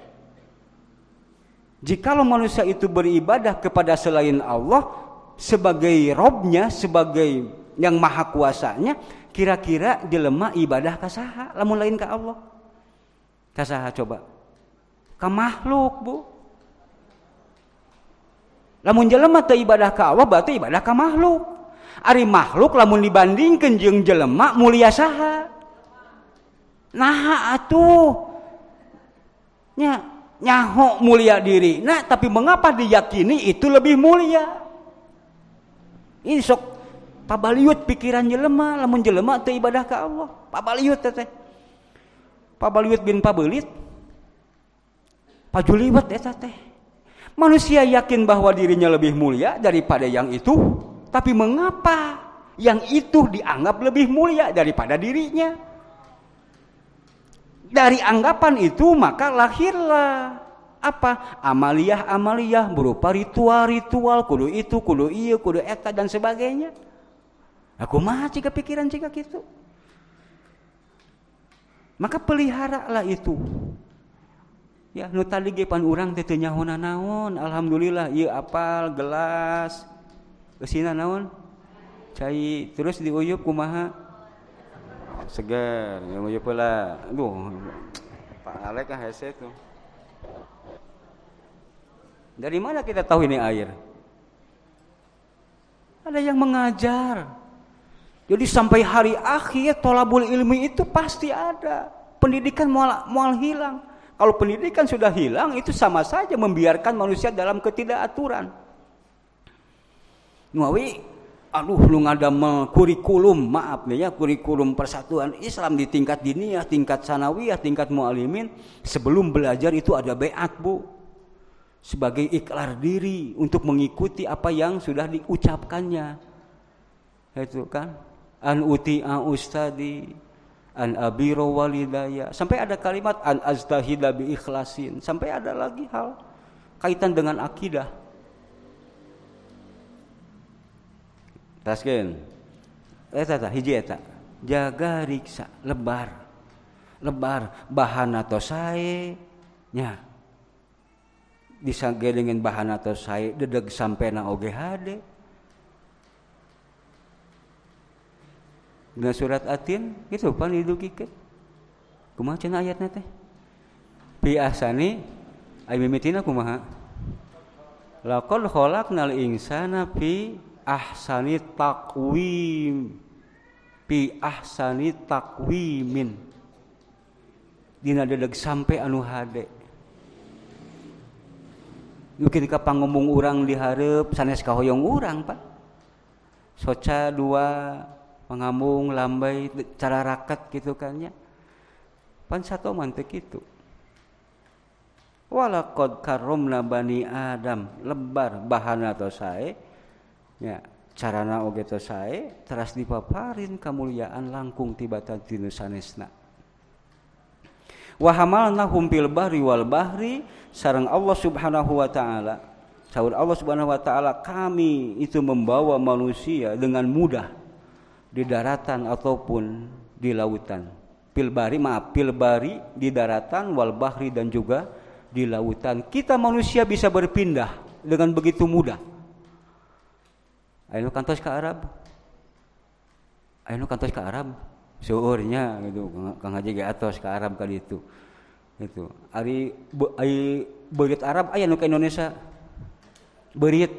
Jikalau manusia itu beribadah kepada selain Allah sebagai robnya, sebagai yang maha kuasanya, kira-kira dilema ibadah kasaha, lamun lain ke Allah. Kasaha coba. Ke makhluk, Bu. Lamun jelema teu ibadah ke Allah, berarti ibadah ke makhluk. Ari makhluk lamun dibandingkeun jeung jelema mulia saha? Nah atuh. Nya, nyaho mulia diri nah tapi mengapa diyakini itu lebih mulia ini sok pabaliut pikiran jelema lamun jelema teu ibadah ke Allah pabaliut teh pabaliut bin pabelit pajuliwat eta teh manusia yakin bahwa dirinya lebih mulia daripada yang itu tapi mengapa yang itu dianggap lebih mulia daripada dirinya dari anggapan itu maka lahirlah apa amaliyah amaliyah berupa ritual ritual kudu itu kudu iya kudu eta dan sebagainya. Aku nah, mah jika pikiran jika gitu. Maka pelihara lah itu. Ya nu tadi gepan urang tetenya hona naon, alhamdulillah iya apal gelas. Kesina naon? Cai terus diuyup kumaha? segar yang mau pula aduh Pak Alek kan headset tuh dari mana kita tahu ini air ada yang mengajar jadi sampai hari akhir tolabul ilmi itu pasti ada pendidikan mual, mual hilang kalau pendidikan sudah hilang itu sama saja membiarkan manusia dalam ketidakaturan Nuawi aduh lu ngadamel kurikulum maaf ya kurikulum persatuan Islam di tingkat diniyah tingkat sanawiyah tingkat mualimin sebelum belajar itu ada beat bu sebagai iklar diri untuk mengikuti apa yang sudah diucapkannya itu kan an uti'a ustadi an abiro walidaya sampai ada kalimat an bi ikhlasin sampai ada lagi hal kaitan dengan akidah tasken eta eh, hiji eta jaga riksa lebar lebar bahan atau sae nya disagelingin bahan atau sae dedeg sampai na oge hade Dengan surat atin itu pan hidup kike kumaha cenah ayatna teh biasani ai mimitina kumaha laqad khalaqnal insana fi ahsani takwim pi ahsani takwimin dina dedeg sampai anu hade Mungkin ka ngomong urang diharap sanes kahoyong urang pak soca dua pengamung lambai cara raket gitu kan ya pan satu mantek itu walakod karomna bani adam lebar bahan atau saya ya carana oge teu sae teras dipaparin kemuliaan langkung tibatan tinu sanesna wa hamalna hum bahri wal bahri sareng Allah Subhanahu wa taala saur Allah Subhanahu wa taala kami itu membawa manusia dengan mudah di daratan ataupun di lautan pilbari bari maaf pil bari di daratan wal bahri dan juga di lautan kita manusia bisa berpindah dengan begitu mudah Ayo kantos ke Arab. Ayo kantos ke Arab. Seurnya gitu, Kang Haji gak atos ke Arab kali itu. Itu. Ari be, berit Arab ayo nu ke Indonesia. Berit.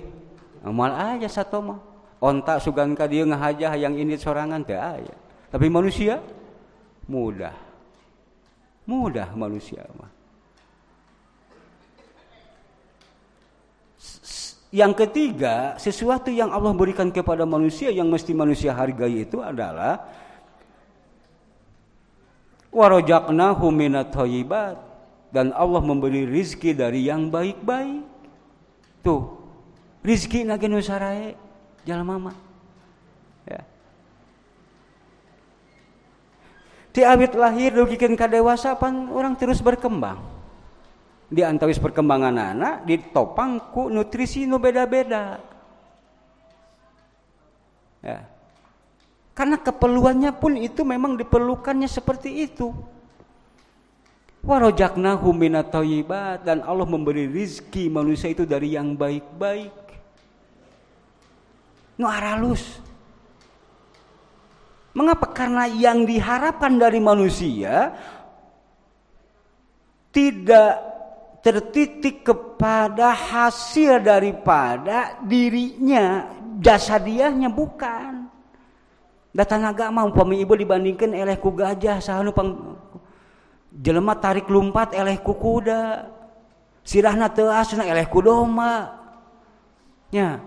Mal aja satu mah. Onta sugan ka dieu ngahajah yang ini sorangan teh aya. Tapi manusia mudah. Mudah manusia mah. Yang ketiga, sesuatu yang Allah berikan kepada manusia yang mesti manusia hargai itu adalah warajakna huminat thayyibat dan Allah memberi rizki dari yang baik-baik. Tuh, rizki nagi nusarae jalan mama. Ya. tiawit awit lahir dugikeun dewasa pan orang terus berkembang di antawis perkembangan anak ditopang ku nutrisi nu beda-beda ya. karena keperluannya pun itu memang diperlukannya seperti itu warojakna humina dan Allah memberi rizki manusia itu dari yang baik-baik nu aralus mengapa karena yang diharapkan dari manusia tidak tertitik kepada hasil daripada dirinya dianya bukan datang agama umpami ibu dibandingkan eleh ku gajah sahanu pang jelema tarik lompat eleh ku kuda sirahna teas asna eleh ku doma nya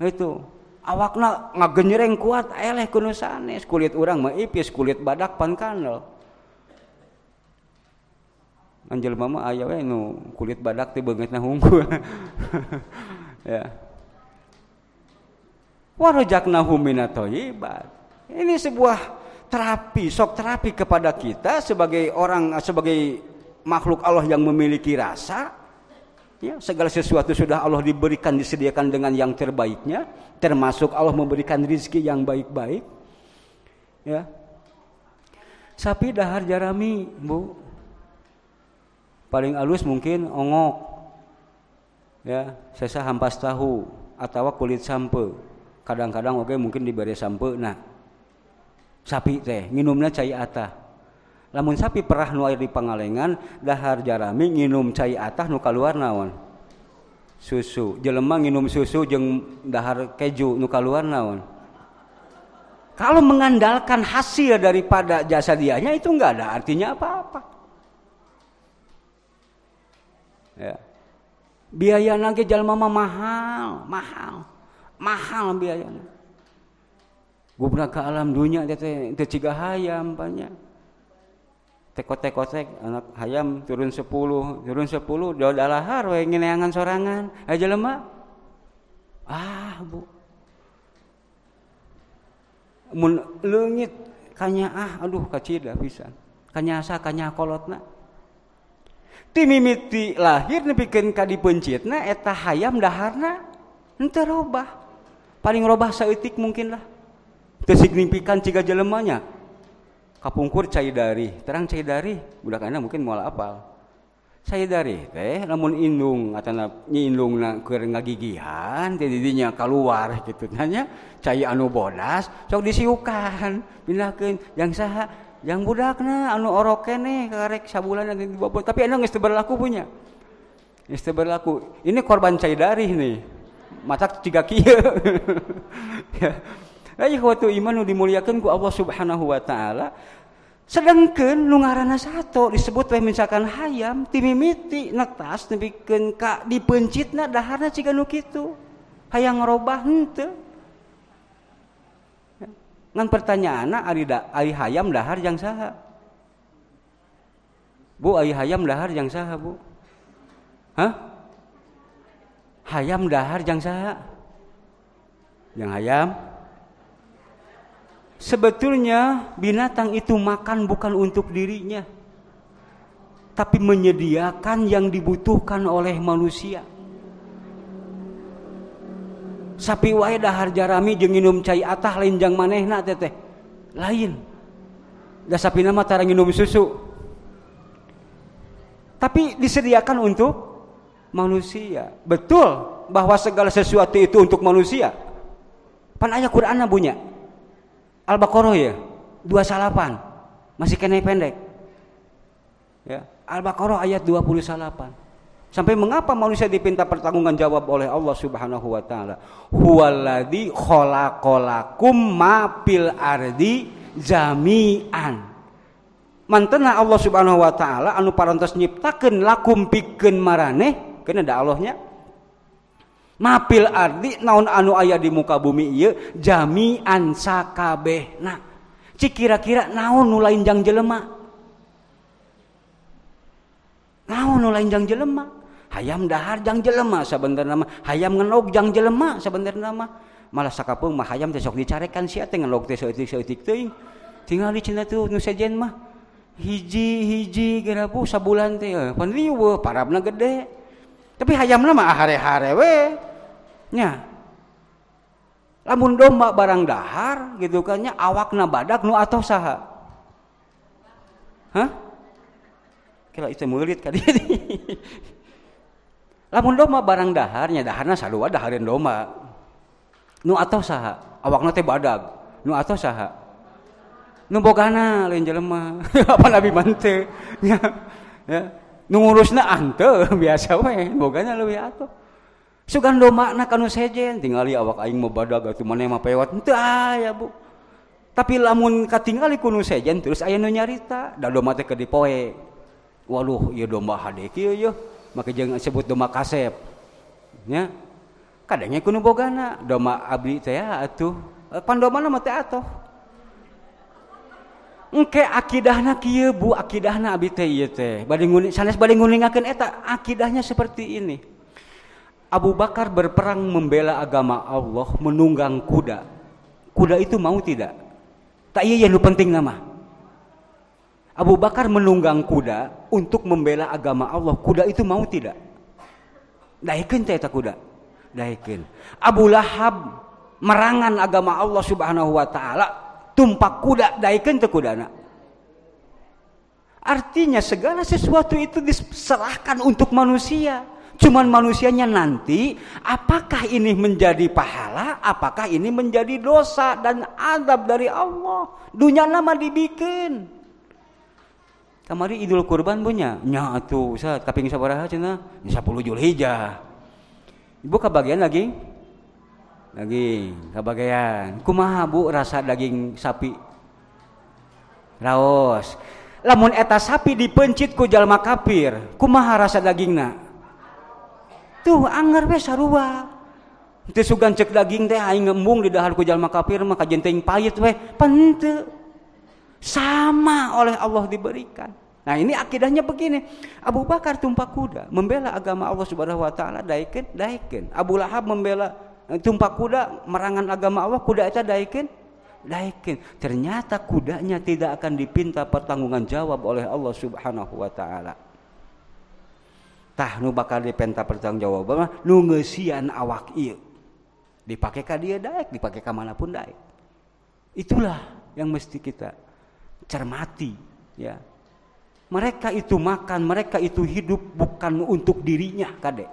itu awakna ngagenyereng kuat eleh ku sanes kulit orang mah ipis kulit badak pankanel anjel mama aya we nu kulit badak teh beungeutna hungkul. ya. Warajaknahum minatoyibat. Ini sebuah terapi, sok terapi kepada kita sebagai orang sebagai makhluk Allah yang memiliki rasa. Ya, segala sesuatu sudah Allah diberikan disediakan dengan yang terbaiknya, termasuk Allah memberikan rizki yang baik-baik. Ya. Sapi dahar jarami, Bu paling halus mungkin ongok ya sesa hampas tahu atau kulit sampe kadang-kadang oke okay, mungkin diberi sampe nah sapi teh minumnya cai atah lamun sapi perah nu air di pangalengan dahar jarami minum cai atah nu keluar naon susu jelema minum susu jeng dahar keju nu keluar naon kalau mengandalkan hasil daripada jasa dianya itu nggak ada artinya apa-apa Ya. Biaya nanti jalan mama mahal, mahal. Mahal biayanya. pernah ke alam dunia teh teh ciga hayam banyak. teko tek, anak hayam turun sepuluh, turun sepuluh dol dalahar we ngeneangan sorangan. Aja eh, lemah. Ah, Bu. Mun leungit kanya ah aduh kacida bisa Kanya asa kanya kolotna. Timimiti lahir nepikeun ka dipencitna eta hayam daharna henteu robah paling robah saeutik mungkin lah teu signifikan ciga jelemanya kapungkur cai dari terang cai dari budak anak mungkin moal apal cai dari teh lamun indung atau nyindung na keur ngagigihan teh didinya keluar gitu nanya cai anu bodas sok disiukan pindahkeun yang saha yang budaknya anu oroke nih karek sabulan yang dibawa tapi anu nggak berlaku punya nggak berlaku ini korban dari nih mata tiga kia ya waktu iman nu dimuliakan ku Allah subhanahu wa taala sedangkan nu ngarana satu disebut teh misalkan hayam timimiti netas kak dipencit dipencitna daharna ciga nu kitu hayang ngerobah henteu ngan pertanyaan ari da, ari hayam dahar yang saha bu ari hayam dahar yang saha bu hah hayam dahar yang saha yang hayam sebetulnya binatang itu makan bukan untuk dirinya tapi menyediakan yang dibutuhkan oleh manusia sapi wae dahar jarami jeung nginum cai atah lain jang manehna teh Lain. Da sapi nama tara nginum susu. Tapi disediakan untuk manusia. Betul bahwa segala sesuatu itu untuk manusia. Pan aya Qur'anna punya. Al-Baqarah ya. salapan masih kena pendek. Ya. Al-Baqarah ayat 28. Sampai mengapa manusia dipinta pertanggungan jawab oleh Allah Subhanahu wa taala? Huwaladzi khalaqalakum ma fil ardi jami'an. Mantena Allah Subhanahu wa taala anu parantos nyiptakeun lakum pikeun maraneh, kana da Allahnya. Mapil ardi naon anu aya di muka bumi ieu jami'an sakabehna. Cik kira-kira naon nu lain jang jelema? Naon nu jang jelema? hayam dahar jang jelema sebentar nama hayam ngenog jang jelema sebentar nama malah sakapung mah hayam tesok sok dicarekan sia teh ngenog teh saeutik-saeutik teuing tinggal di Cina tuh nu mah hiji hiji gerabu sabulan teh eh, pan riweuh parabna gede tapi Hayam nama hare-hare we nya lamun domba barang dahar gitu kan nya awakna badak nu atau saha hah kira itu murid kali lamun doma barang daharnya daharna salua daharin doma nu atau saha awakna teh badag nu atau saha nu bogana lain jelema apa nabi mante ya, ya. nu ngurusna ante biasa we bogana leuwih atuh sugan nak kanu sejen tinggali awak aing mau badag atuh maneh mah pewat henteu aya ah, bu tapi lamun katingali kunu sejen terus aya nu nyarita da doma teh di dipoe waluh ieu domba hade kieu yeuh maka jangan sebut doma kasep ya kadangnya kuno bogana doma abdi teh atuh eh, pandomana nama teh atuh engke akidahna kieu bu akidahna abdi teh ieu teh bade nguning sanes bade nguningakeun eta akidahnya seperti ini Abu Bakar berperang membela agama Allah menunggang kuda kuda itu mau tidak tak iya yang penting nama Abu Bakar menunggang kuda untuk membela agama Allah. Kuda itu mau tidak? Daikin teh kuda. Daikin. Abu Lahab merangan agama Allah Subhanahu wa taala, tumpak kuda daikin teh kudana. Artinya segala sesuatu itu diserahkan untuk manusia. Cuman manusianya nanti apakah ini menjadi pahala, apakah ini menjadi dosa dan adab dari Allah. Dunia nama dibikin kamari idul kurban punya nyatu nggak sabar aja kaping nah. bisa puluh juli hijah Ibu kebagian lagi lagi kebagian kumaha Bu rasa daging sapi raos lamun eta sapi dipencit ku jalma kafir kumaha rasa dagingna tuh anger we sarua teu sugan cek daging teh aing ngembung di dahar ku jalma kafir mah kajenteng payet weh pente sama oleh Allah diberikan Nah ini akidahnya begini. Abu Bakar tumpah kuda, membela agama Allah Subhanahu Wa Taala, daikin, daikin. Abu Lahab membela eh, tumpah kuda, merangan agama Allah, kuda itu daikin, daikin. Ternyata kudanya tidak akan dipinta pertanggungan jawab oleh Allah Subhanahu Wa Taala. Tah nu bakal dipinta pertanggung jawaban, nu ngesian awak iya. Dipakai ka dia daik, dipakai ka manapun daik. Itulah yang mesti kita cermati ya mereka itu makan, mereka itu hidup bukan untuk dirinya, kadek.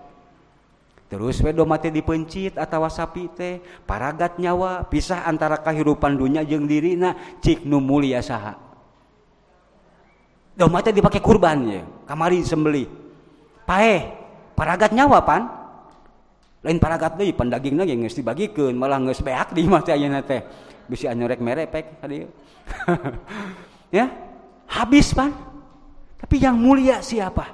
Terus wedo mati dipencit atau wasapite, teh paragat nyawa pisah antara kehidupan dunia diri, dirina cik nu mulia saha. Domate mati dipakai kurban ya, kamari sembeli. Paeh, paragat nyawa pan. Lain paragat deui pendaging lagi bagi dibagikeun, malah geus beak di mati aja nate. teh. bisa anyorek merepek tadi. ya, habis pan. Tapi yang mulia siapa?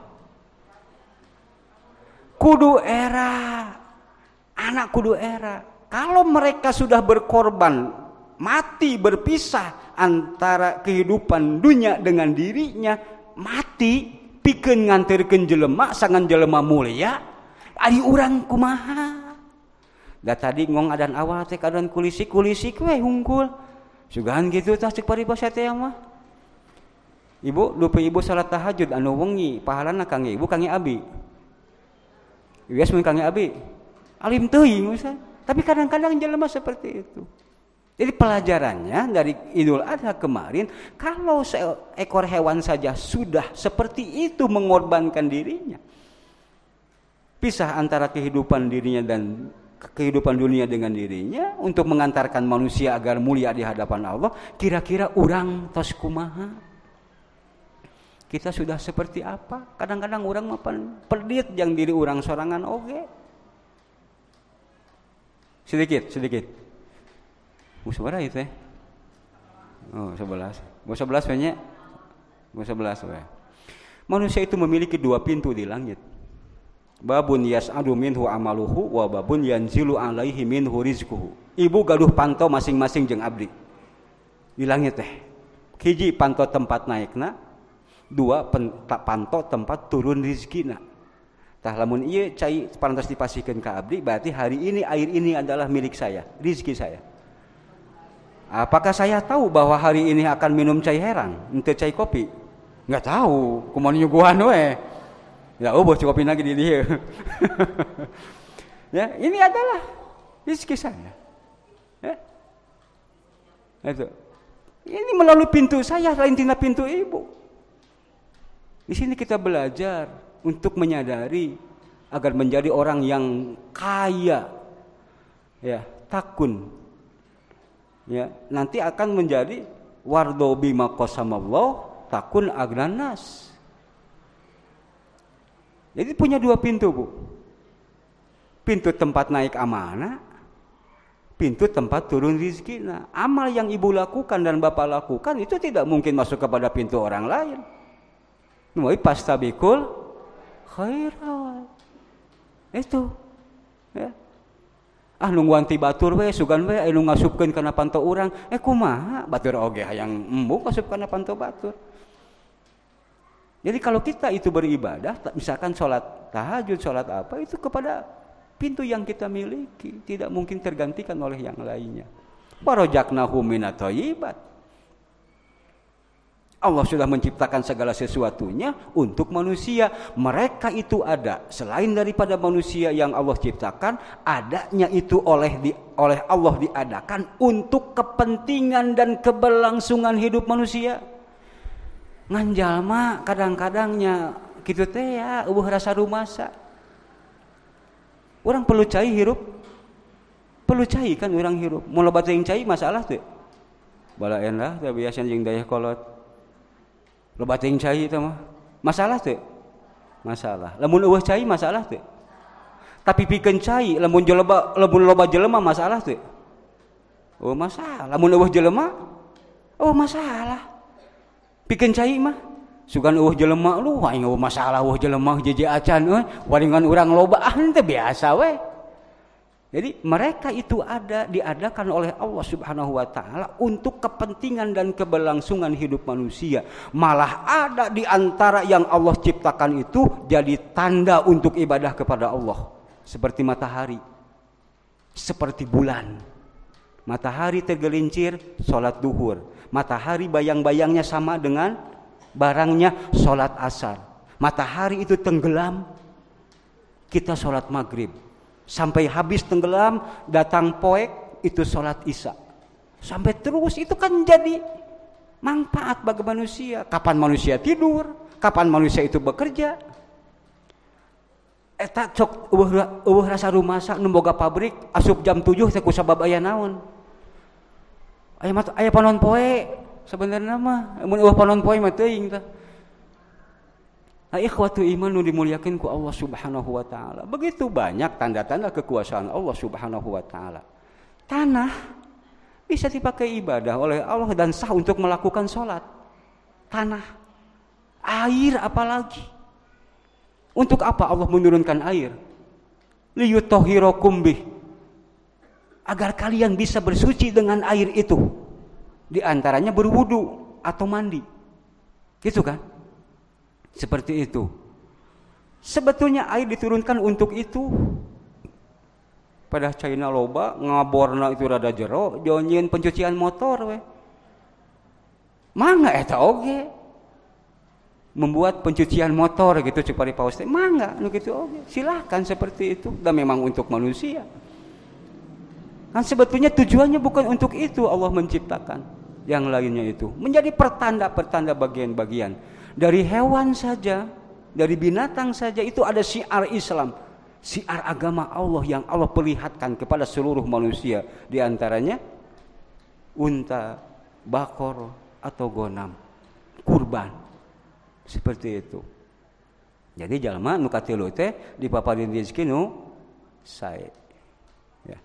Kudu era. Anak kudu era. Kalau mereka sudah berkorban, mati berpisah antara kehidupan dunia dengan dirinya, mati pikeun nganterkeun jelema sangan jelema mulia, ari urang kumaha? Da tadi ngong adan awal teh kadoan kulisi kulisi kue hungkul. Sugahan gitu tah cek paribasa teh mah. Ibu lupa ibu salat tahajud anu wengi pahalana kangge ibu kangge abi. wis mun kangge abi. Alim teuing Tapi kadang-kadang jelema seperti itu. Jadi pelajarannya dari Idul Adha kemarin, kalau seekor hewan saja sudah seperti itu mengorbankan dirinya. Pisah antara kehidupan dirinya dan kehidupan dunia dengan dirinya untuk mengantarkan manusia agar mulia di hadapan Allah, kira-kira orang tos kumaha? kita sudah seperti apa kadang-kadang orang mapan pedit yang diri orang sorangan oke okay. sedikit sedikit mau seberapa itu ya oh sebelas mau sebelas banyak mau sebelas ya manusia itu memiliki dua pintu di langit babun yas'adu minhu amaluhu wa babun yanzilu alaihi minhu hurizkuhu ibu gaduh pantau masing-masing jeng abdi di langit teh hiji pantau tempat naikna dua pen, tak tempat turun nak. tah lamun iya cai pantas dipastikan ke abdi berarti hari ini air ini adalah milik saya rizki saya apakah saya tahu bahwa hari ini akan minum cai herang ente cai kopi Enggak tahu kumon nyuguhan we ya oh bos kopi lagi di dia ya ini adalah rizki saya ya. itu ini melalui pintu saya lain tina pintu ibu di sini kita belajar untuk menyadari agar menjadi orang yang kaya. Ya, takun. Ya, nanti akan menjadi wardo bima Allah, takun agnanas. Jadi punya dua pintu, Bu. Pintu tempat naik amanah, pintu tempat turun rizki. Nah, amal yang ibu lakukan dan bapak lakukan itu tidak mungkin masuk kepada pintu orang lain pasta pastabikul khairat. Itu. Ya. Ah nungguanti batur we sugan we anu ngasupkeun kana panto orang. Eh kumaha batur oge hayang embu ngasup karena panto batur. Jadi kalau kita itu beribadah, misalkan sholat tahajud, sholat apa, itu kepada pintu yang kita miliki. Tidak mungkin tergantikan oleh yang lainnya. Warojaknahu minatoyibat Allah sudah menciptakan segala sesuatunya untuk manusia. Mereka itu ada. Selain daripada manusia yang Allah ciptakan, adanya itu oleh di, oleh Allah diadakan untuk kepentingan dan keberlangsungan hidup manusia. Nganjalma kadang-kadangnya gitu teh ya, ubuh rasa rumasa. Orang perlu cai hirup, perlu cai kan orang hirup. Mau lebat yang cai masalah tuh. Balain lah, biasanya yang daya kolot lo bateng cai itu mah masalah tuh masalah lamun uah cai masalah tuh tapi bikin cai lamun jeleba lamun loba jelema masalah tuh oh masalah lamun uah jelema oh masalah bikin cai mah sugan uah jelema lu wah eueuh masalah uah jelema jeje acan waringan orang loba ah teh biasa we jadi mereka itu ada diadakan oleh Allah Subhanahu wa taala untuk kepentingan dan keberlangsungan hidup manusia. Malah ada di antara yang Allah ciptakan itu jadi tanda untuk ibadah kepada Allah. Seperti matahari, seperti bulan. Matahari tergelincir sholat duhur. Matahari bayang-bayangnya sama dengan barangnya sholat asar. Matahari itu tenggelam kita sholat maghrib Sampai habis tenggelam, datang poek, itu sholat isya. Sampai terus, itu kan jadi manfaat bagi manusia. Kapan manusia tidur, kapan manusia itu bekerja. Eta eh, cok uh, uh, rasa rumah sak nemboga pabrik asup jam 7 teh kusabab aya naon. Aya mat aya panon poe sebenarnya mah mun uh panon poe mah teuing tah. Ikhwatu iman dimuliakin ku Allah subhanahu wa ta'ala. Begitu banyak tanda-tanda kekuasaan Allah subhanahu wa ta'ala. Tanah bisa dipakai ibadah oleh Allah dan sah untuk melakukan sholat. Tanah. Air apalagi. Untuk apa Allah menurunkan air? liyutohirokumbi Agar kalian bisa bersuci dengan air itu. Di antaranya berwudu atau mandi. Gitu kan? Seperti itu. Sebetulnya air diturunkan untuk itu. Pada China loba ngaborna itu rada jero, jonyin pencucian motor we. Mangga eta oge. Membuat pencucian motor gitu cepari paus teh mangga nu kitu oge. Silahkan seperti itu dan memang untuk manusia. Kan sebetulnya tujuannya bukan untuk itu Allah menciptakan yang lainnya itu menjadi pertanda-pertanda bagian-bagian dari hewan saja, dari binatang saja itu ada syiar Islam. Syiar agama Allah yang Allah perlihatkan kepada seluruh manusia. Di antaranya unta, bakor, atau gonam. Kurban. Seperti itu. Jadi jalma nu katilu teh dipaparin rezeki nu sae. Ya,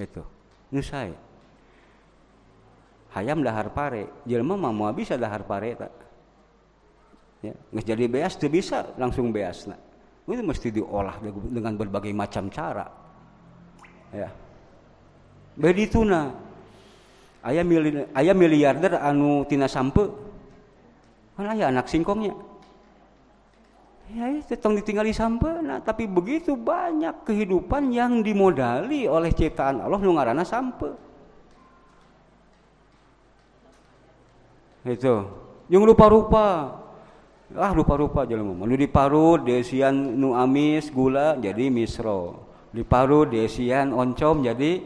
itu. Nu sae. Hayam dahar pare, jelma mah moal bisa dahar pare tak? ya nggak jadi beas dia bisa langsung beas nah itu mesti diolah dengan berbagai macam cara ya bedi tuna ayah mili, ayah miliarder anu tina sampe mana ayah anak singkongnya ya itu tong ditinggali sampe nah tapi begitu banyak kehidupan yang dimodali oleh ciptaan Allah nungarana sampe itu yang lupa rupa ah rupa-rupa jelema nu diparut desian nu amis gula jadi misro diparut desian oncom jadi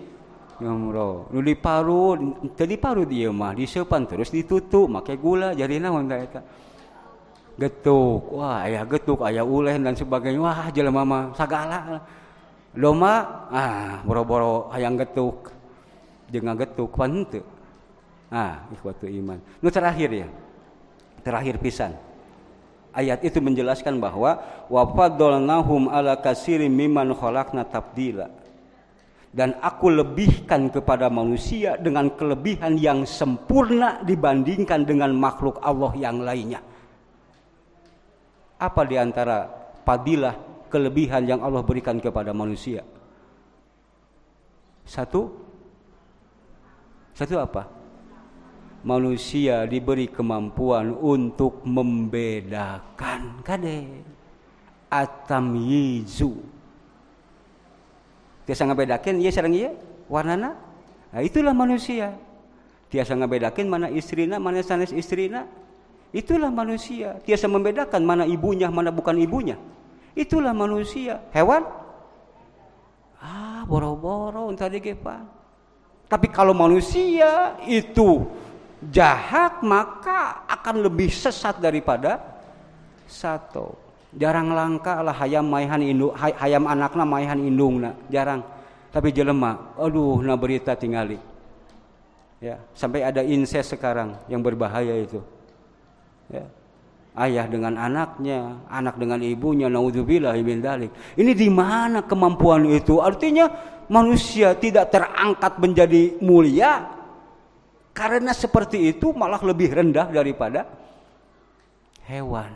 nyomro nu diparut tadi paru ieu mah disepan terus ditutup make gula jadi naon da eta getuk wah aya getuk aya ulen dan sebagainya wah jelema mah sagala Loma ah boro-boro hayang getuk jeung getuk pan teu ah ikhwatu iman nu terakhir ya terakhir pisan Ayat itu menjelaskan bahwa wa ala katsirin mimman khalaqna tabdila. Dan aku lebihkan kepada manusia dengan kelebihan yang sempurna dibandingkan dengan makhluk Allah yang lainnya. Apa di antara padilah kelebihan yang Allah berikan kepada manusia? Satu Satu apa? manusia diberi kemampuan untuk membedakan kade atam yizu tiasa bedakan iya sarang iya warna nah, itulah manusia tiasa bedakan mana istrina mana sanes istrina itulah manusia tiasa membedakan mana ibunya mana bukan ibunya itulah manusia hewan ah boro-boro entah digepan tapi kalau manusia itu jahat maka akan lebih sesat daripada satu jarang langka lah hayam maihan indu hay, hayam anakna maihan indung jarang tapi jelema aduh na berita tingali ya sampai ada inses sekarang yang berbahaya itu ya ayah dengan anaknya, anak dengan ibunya, naudzubillah min dalik. Ini di mana kemampuan itu? Artinya manusia tidak terangkat menjadi mulia karena seperti itu malah lebih rendah daripada hewan.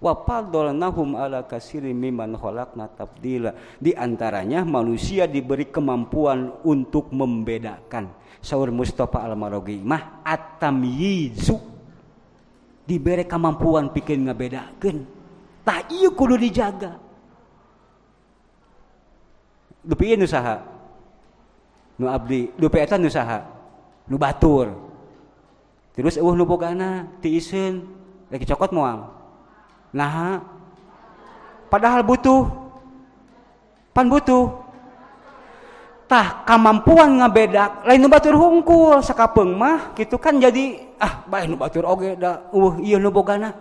Wapadolnahum ala kasiri miman khalaqna tabdila. Di antaranya manusia diberi kemampuan untuk membedakan. Saur Mustafa Al-Marogi mah Atam yizu. Diberi kemampuan bikin ngabedakan. Tak ieu iya kudu dijaga. Dupieun usaha. Nu abdi, dupi etan usaha nu batur terus eueuh nu bogana ti iseun lagi cokot moal nah padahal butuh pan butuh tah kemampuan ngabedak lain nu batur hungkul sakapeung mah gitu kan jadi ah bae nu batur oge da uh ieu nu bogana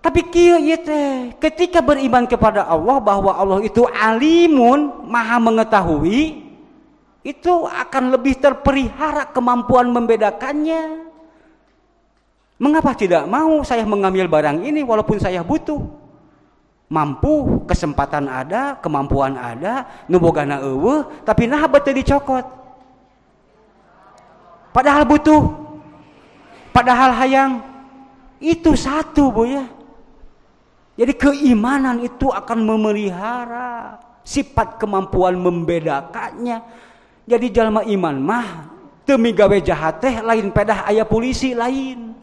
tapi kieu ieu teh ketika beriman kepada Allah bahwa Allah itu alimun maha mengetahui itu akan lebih terperihara kemampuan membedakannya. Mengapa tidak mau saya mengambil barang ini walaupun saya butuh? Mampu, kesempatan ada, kemampuan ada, nubogana ewe, tapi nah betul dicokot. Padahal butuh, padahal hayang, itu satu bu ya. Jadi keimanan itu akan memelihara sifat kemampuan membedakannya jadi jalma iman mah demi gawe jahat teh lain pedah ayah polisi lain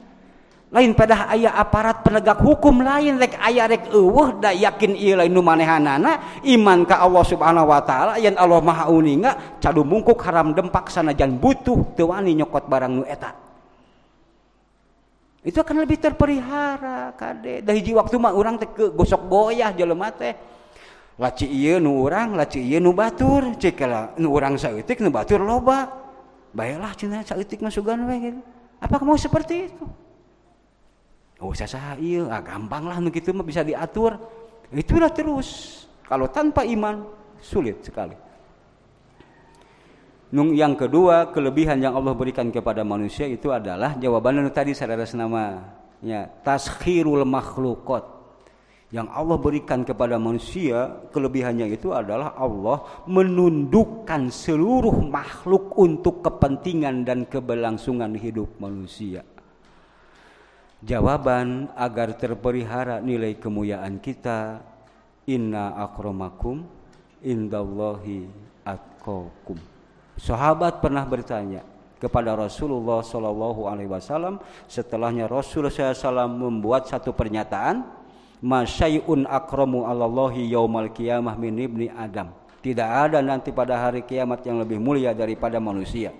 lain pedah ayah aparat penegak hukum lain rek ayah rek uh da yakin iya lain nu manehanana iman ka Allah Subhanahu wa taala yang Allah Maha Uninga cadu mungkuk haram dempak jangan butuh teu nyokot barang nu eta itu akan lebih terpelihara kade dari waktu mah orang teh gosok goyah jelema teh laci iya nu orang, laci iya nu batur cik nu orang sautik nu batur loba baiklah cina sautik masukan we gitu apa kamu seperti itu oh saya sah iya ah, gampang lah gitu mah bisa diatur itulah terus kalau tanpa iman sulit sekali Nung yang kedua kelebihan yang Allah berikan kepada manusia itu adalah jawaban yang tadi saudara senamanya taskhirul makhlukot yang Allah berikan kepada manusia kelebihannya itu adalah Allah menundukkan seluruh makhluk untuk kepentingan dan keberlangsungan hidup manusia. Jawaban agar terperihara nilai kemuliaan kita inna akromakum indallahi atqakum. Sahabat pernah bertanya kepada Rasulullah Shallallahu Alaihi Wasallam setelahnya Rasul SAW membuat satu pernyataan masyai'un akramu allahi yaumal kiamah min ibni adam tidak ada nanti pada hari kiamat yang lebih mulia daripada manusia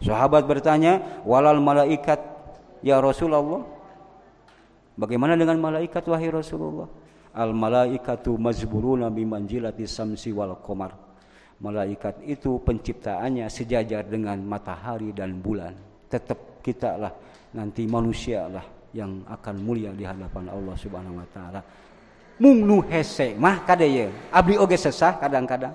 sahabat bertanya walal malaikat ya Rasulullah bagaimana dengan malaikat wahai Rasulullah al malaikatu mazburuna bimanjilati samsi wal qamar malaikat itu penciptaannya sejajar dengan matahari dan bulan tetap kita lah nanti manusia lah yang akan mulia di hadapan Allah Subhanahu wa taala. Mung nu hese mah kadeye. Abdi oge sesah kadang-kadang.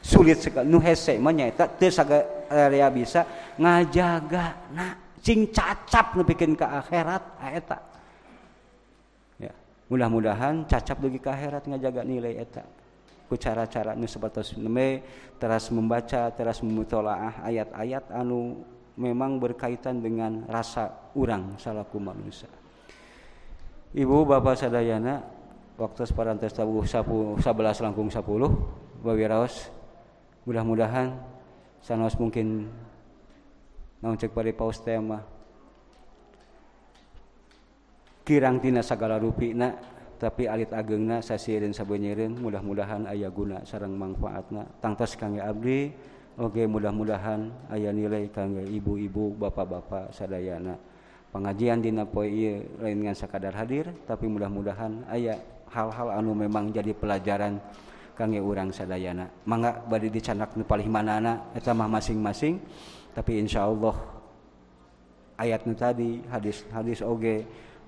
Sulit sekali nu hese mah nyaeta teu eh, bisa ngajaga na cing cacap nu pikeun ka akhirat ah, eta. Ya, mudah-mudahan cacap dugi ke akhirat ngajaga nilai eta ku cara-cara nu sebatas teras membaca teras memutolaah ayat-ayat anu memang berkaitan dengan rasa urang salaku manusia. Ibu Bapak Sadayana, waktu separantes tabuh sapu sebelas langkung sepuluh, bawiraos, mudah-mudahan sanos mungkin cek pada paus tema kirang tina segala nak tapi alit ageng agengna sasirin sabenyerin mudah-mudahan ayah guna sarang manfaatna tangtas kami abdi mudah-mudahan ayah nilai tanggal ibu-ibu bapak-bapak Sedayana pengajian Dipoan sekadar hadir tapi mudah-mudahan ayat hal-hal anu memang jadi pelajaran kangngge urang Sedayana manga bad dicanak nupal mana anak samaah masing-masing tapi insya Allah ayatnya tadi hadishadis OG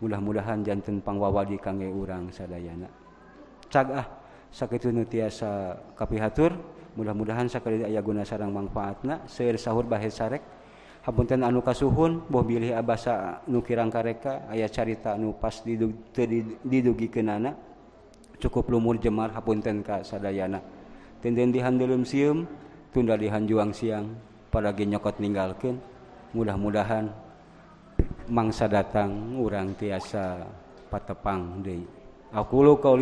mudah-mudahan jantan pangwawadi kangngge urang Sadayana Cagah sakit itu nuasa kapihtur mudah-mudahan Sare ayaguna sarang manfaatna Seir sahur Ba Sarek Hapunten Anuka suhun Nukirangeka aya caritapas didugikenana cukup lumur Jemar Hapunten Ka Sadayana tendtendihanlumsium tundalihan juang siang para geyokot meninggalkan mudah-mudahan mangsa datang urang tiasa patepang De aku kau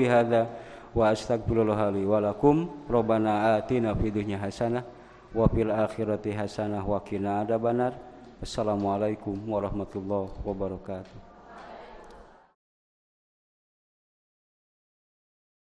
wa astagfirullah li wa lakum rabbana atina fid hasanah wa fil akhirati hasanah wa Ada adzabannar assalamualaikum warahmatullahi wabarakatuh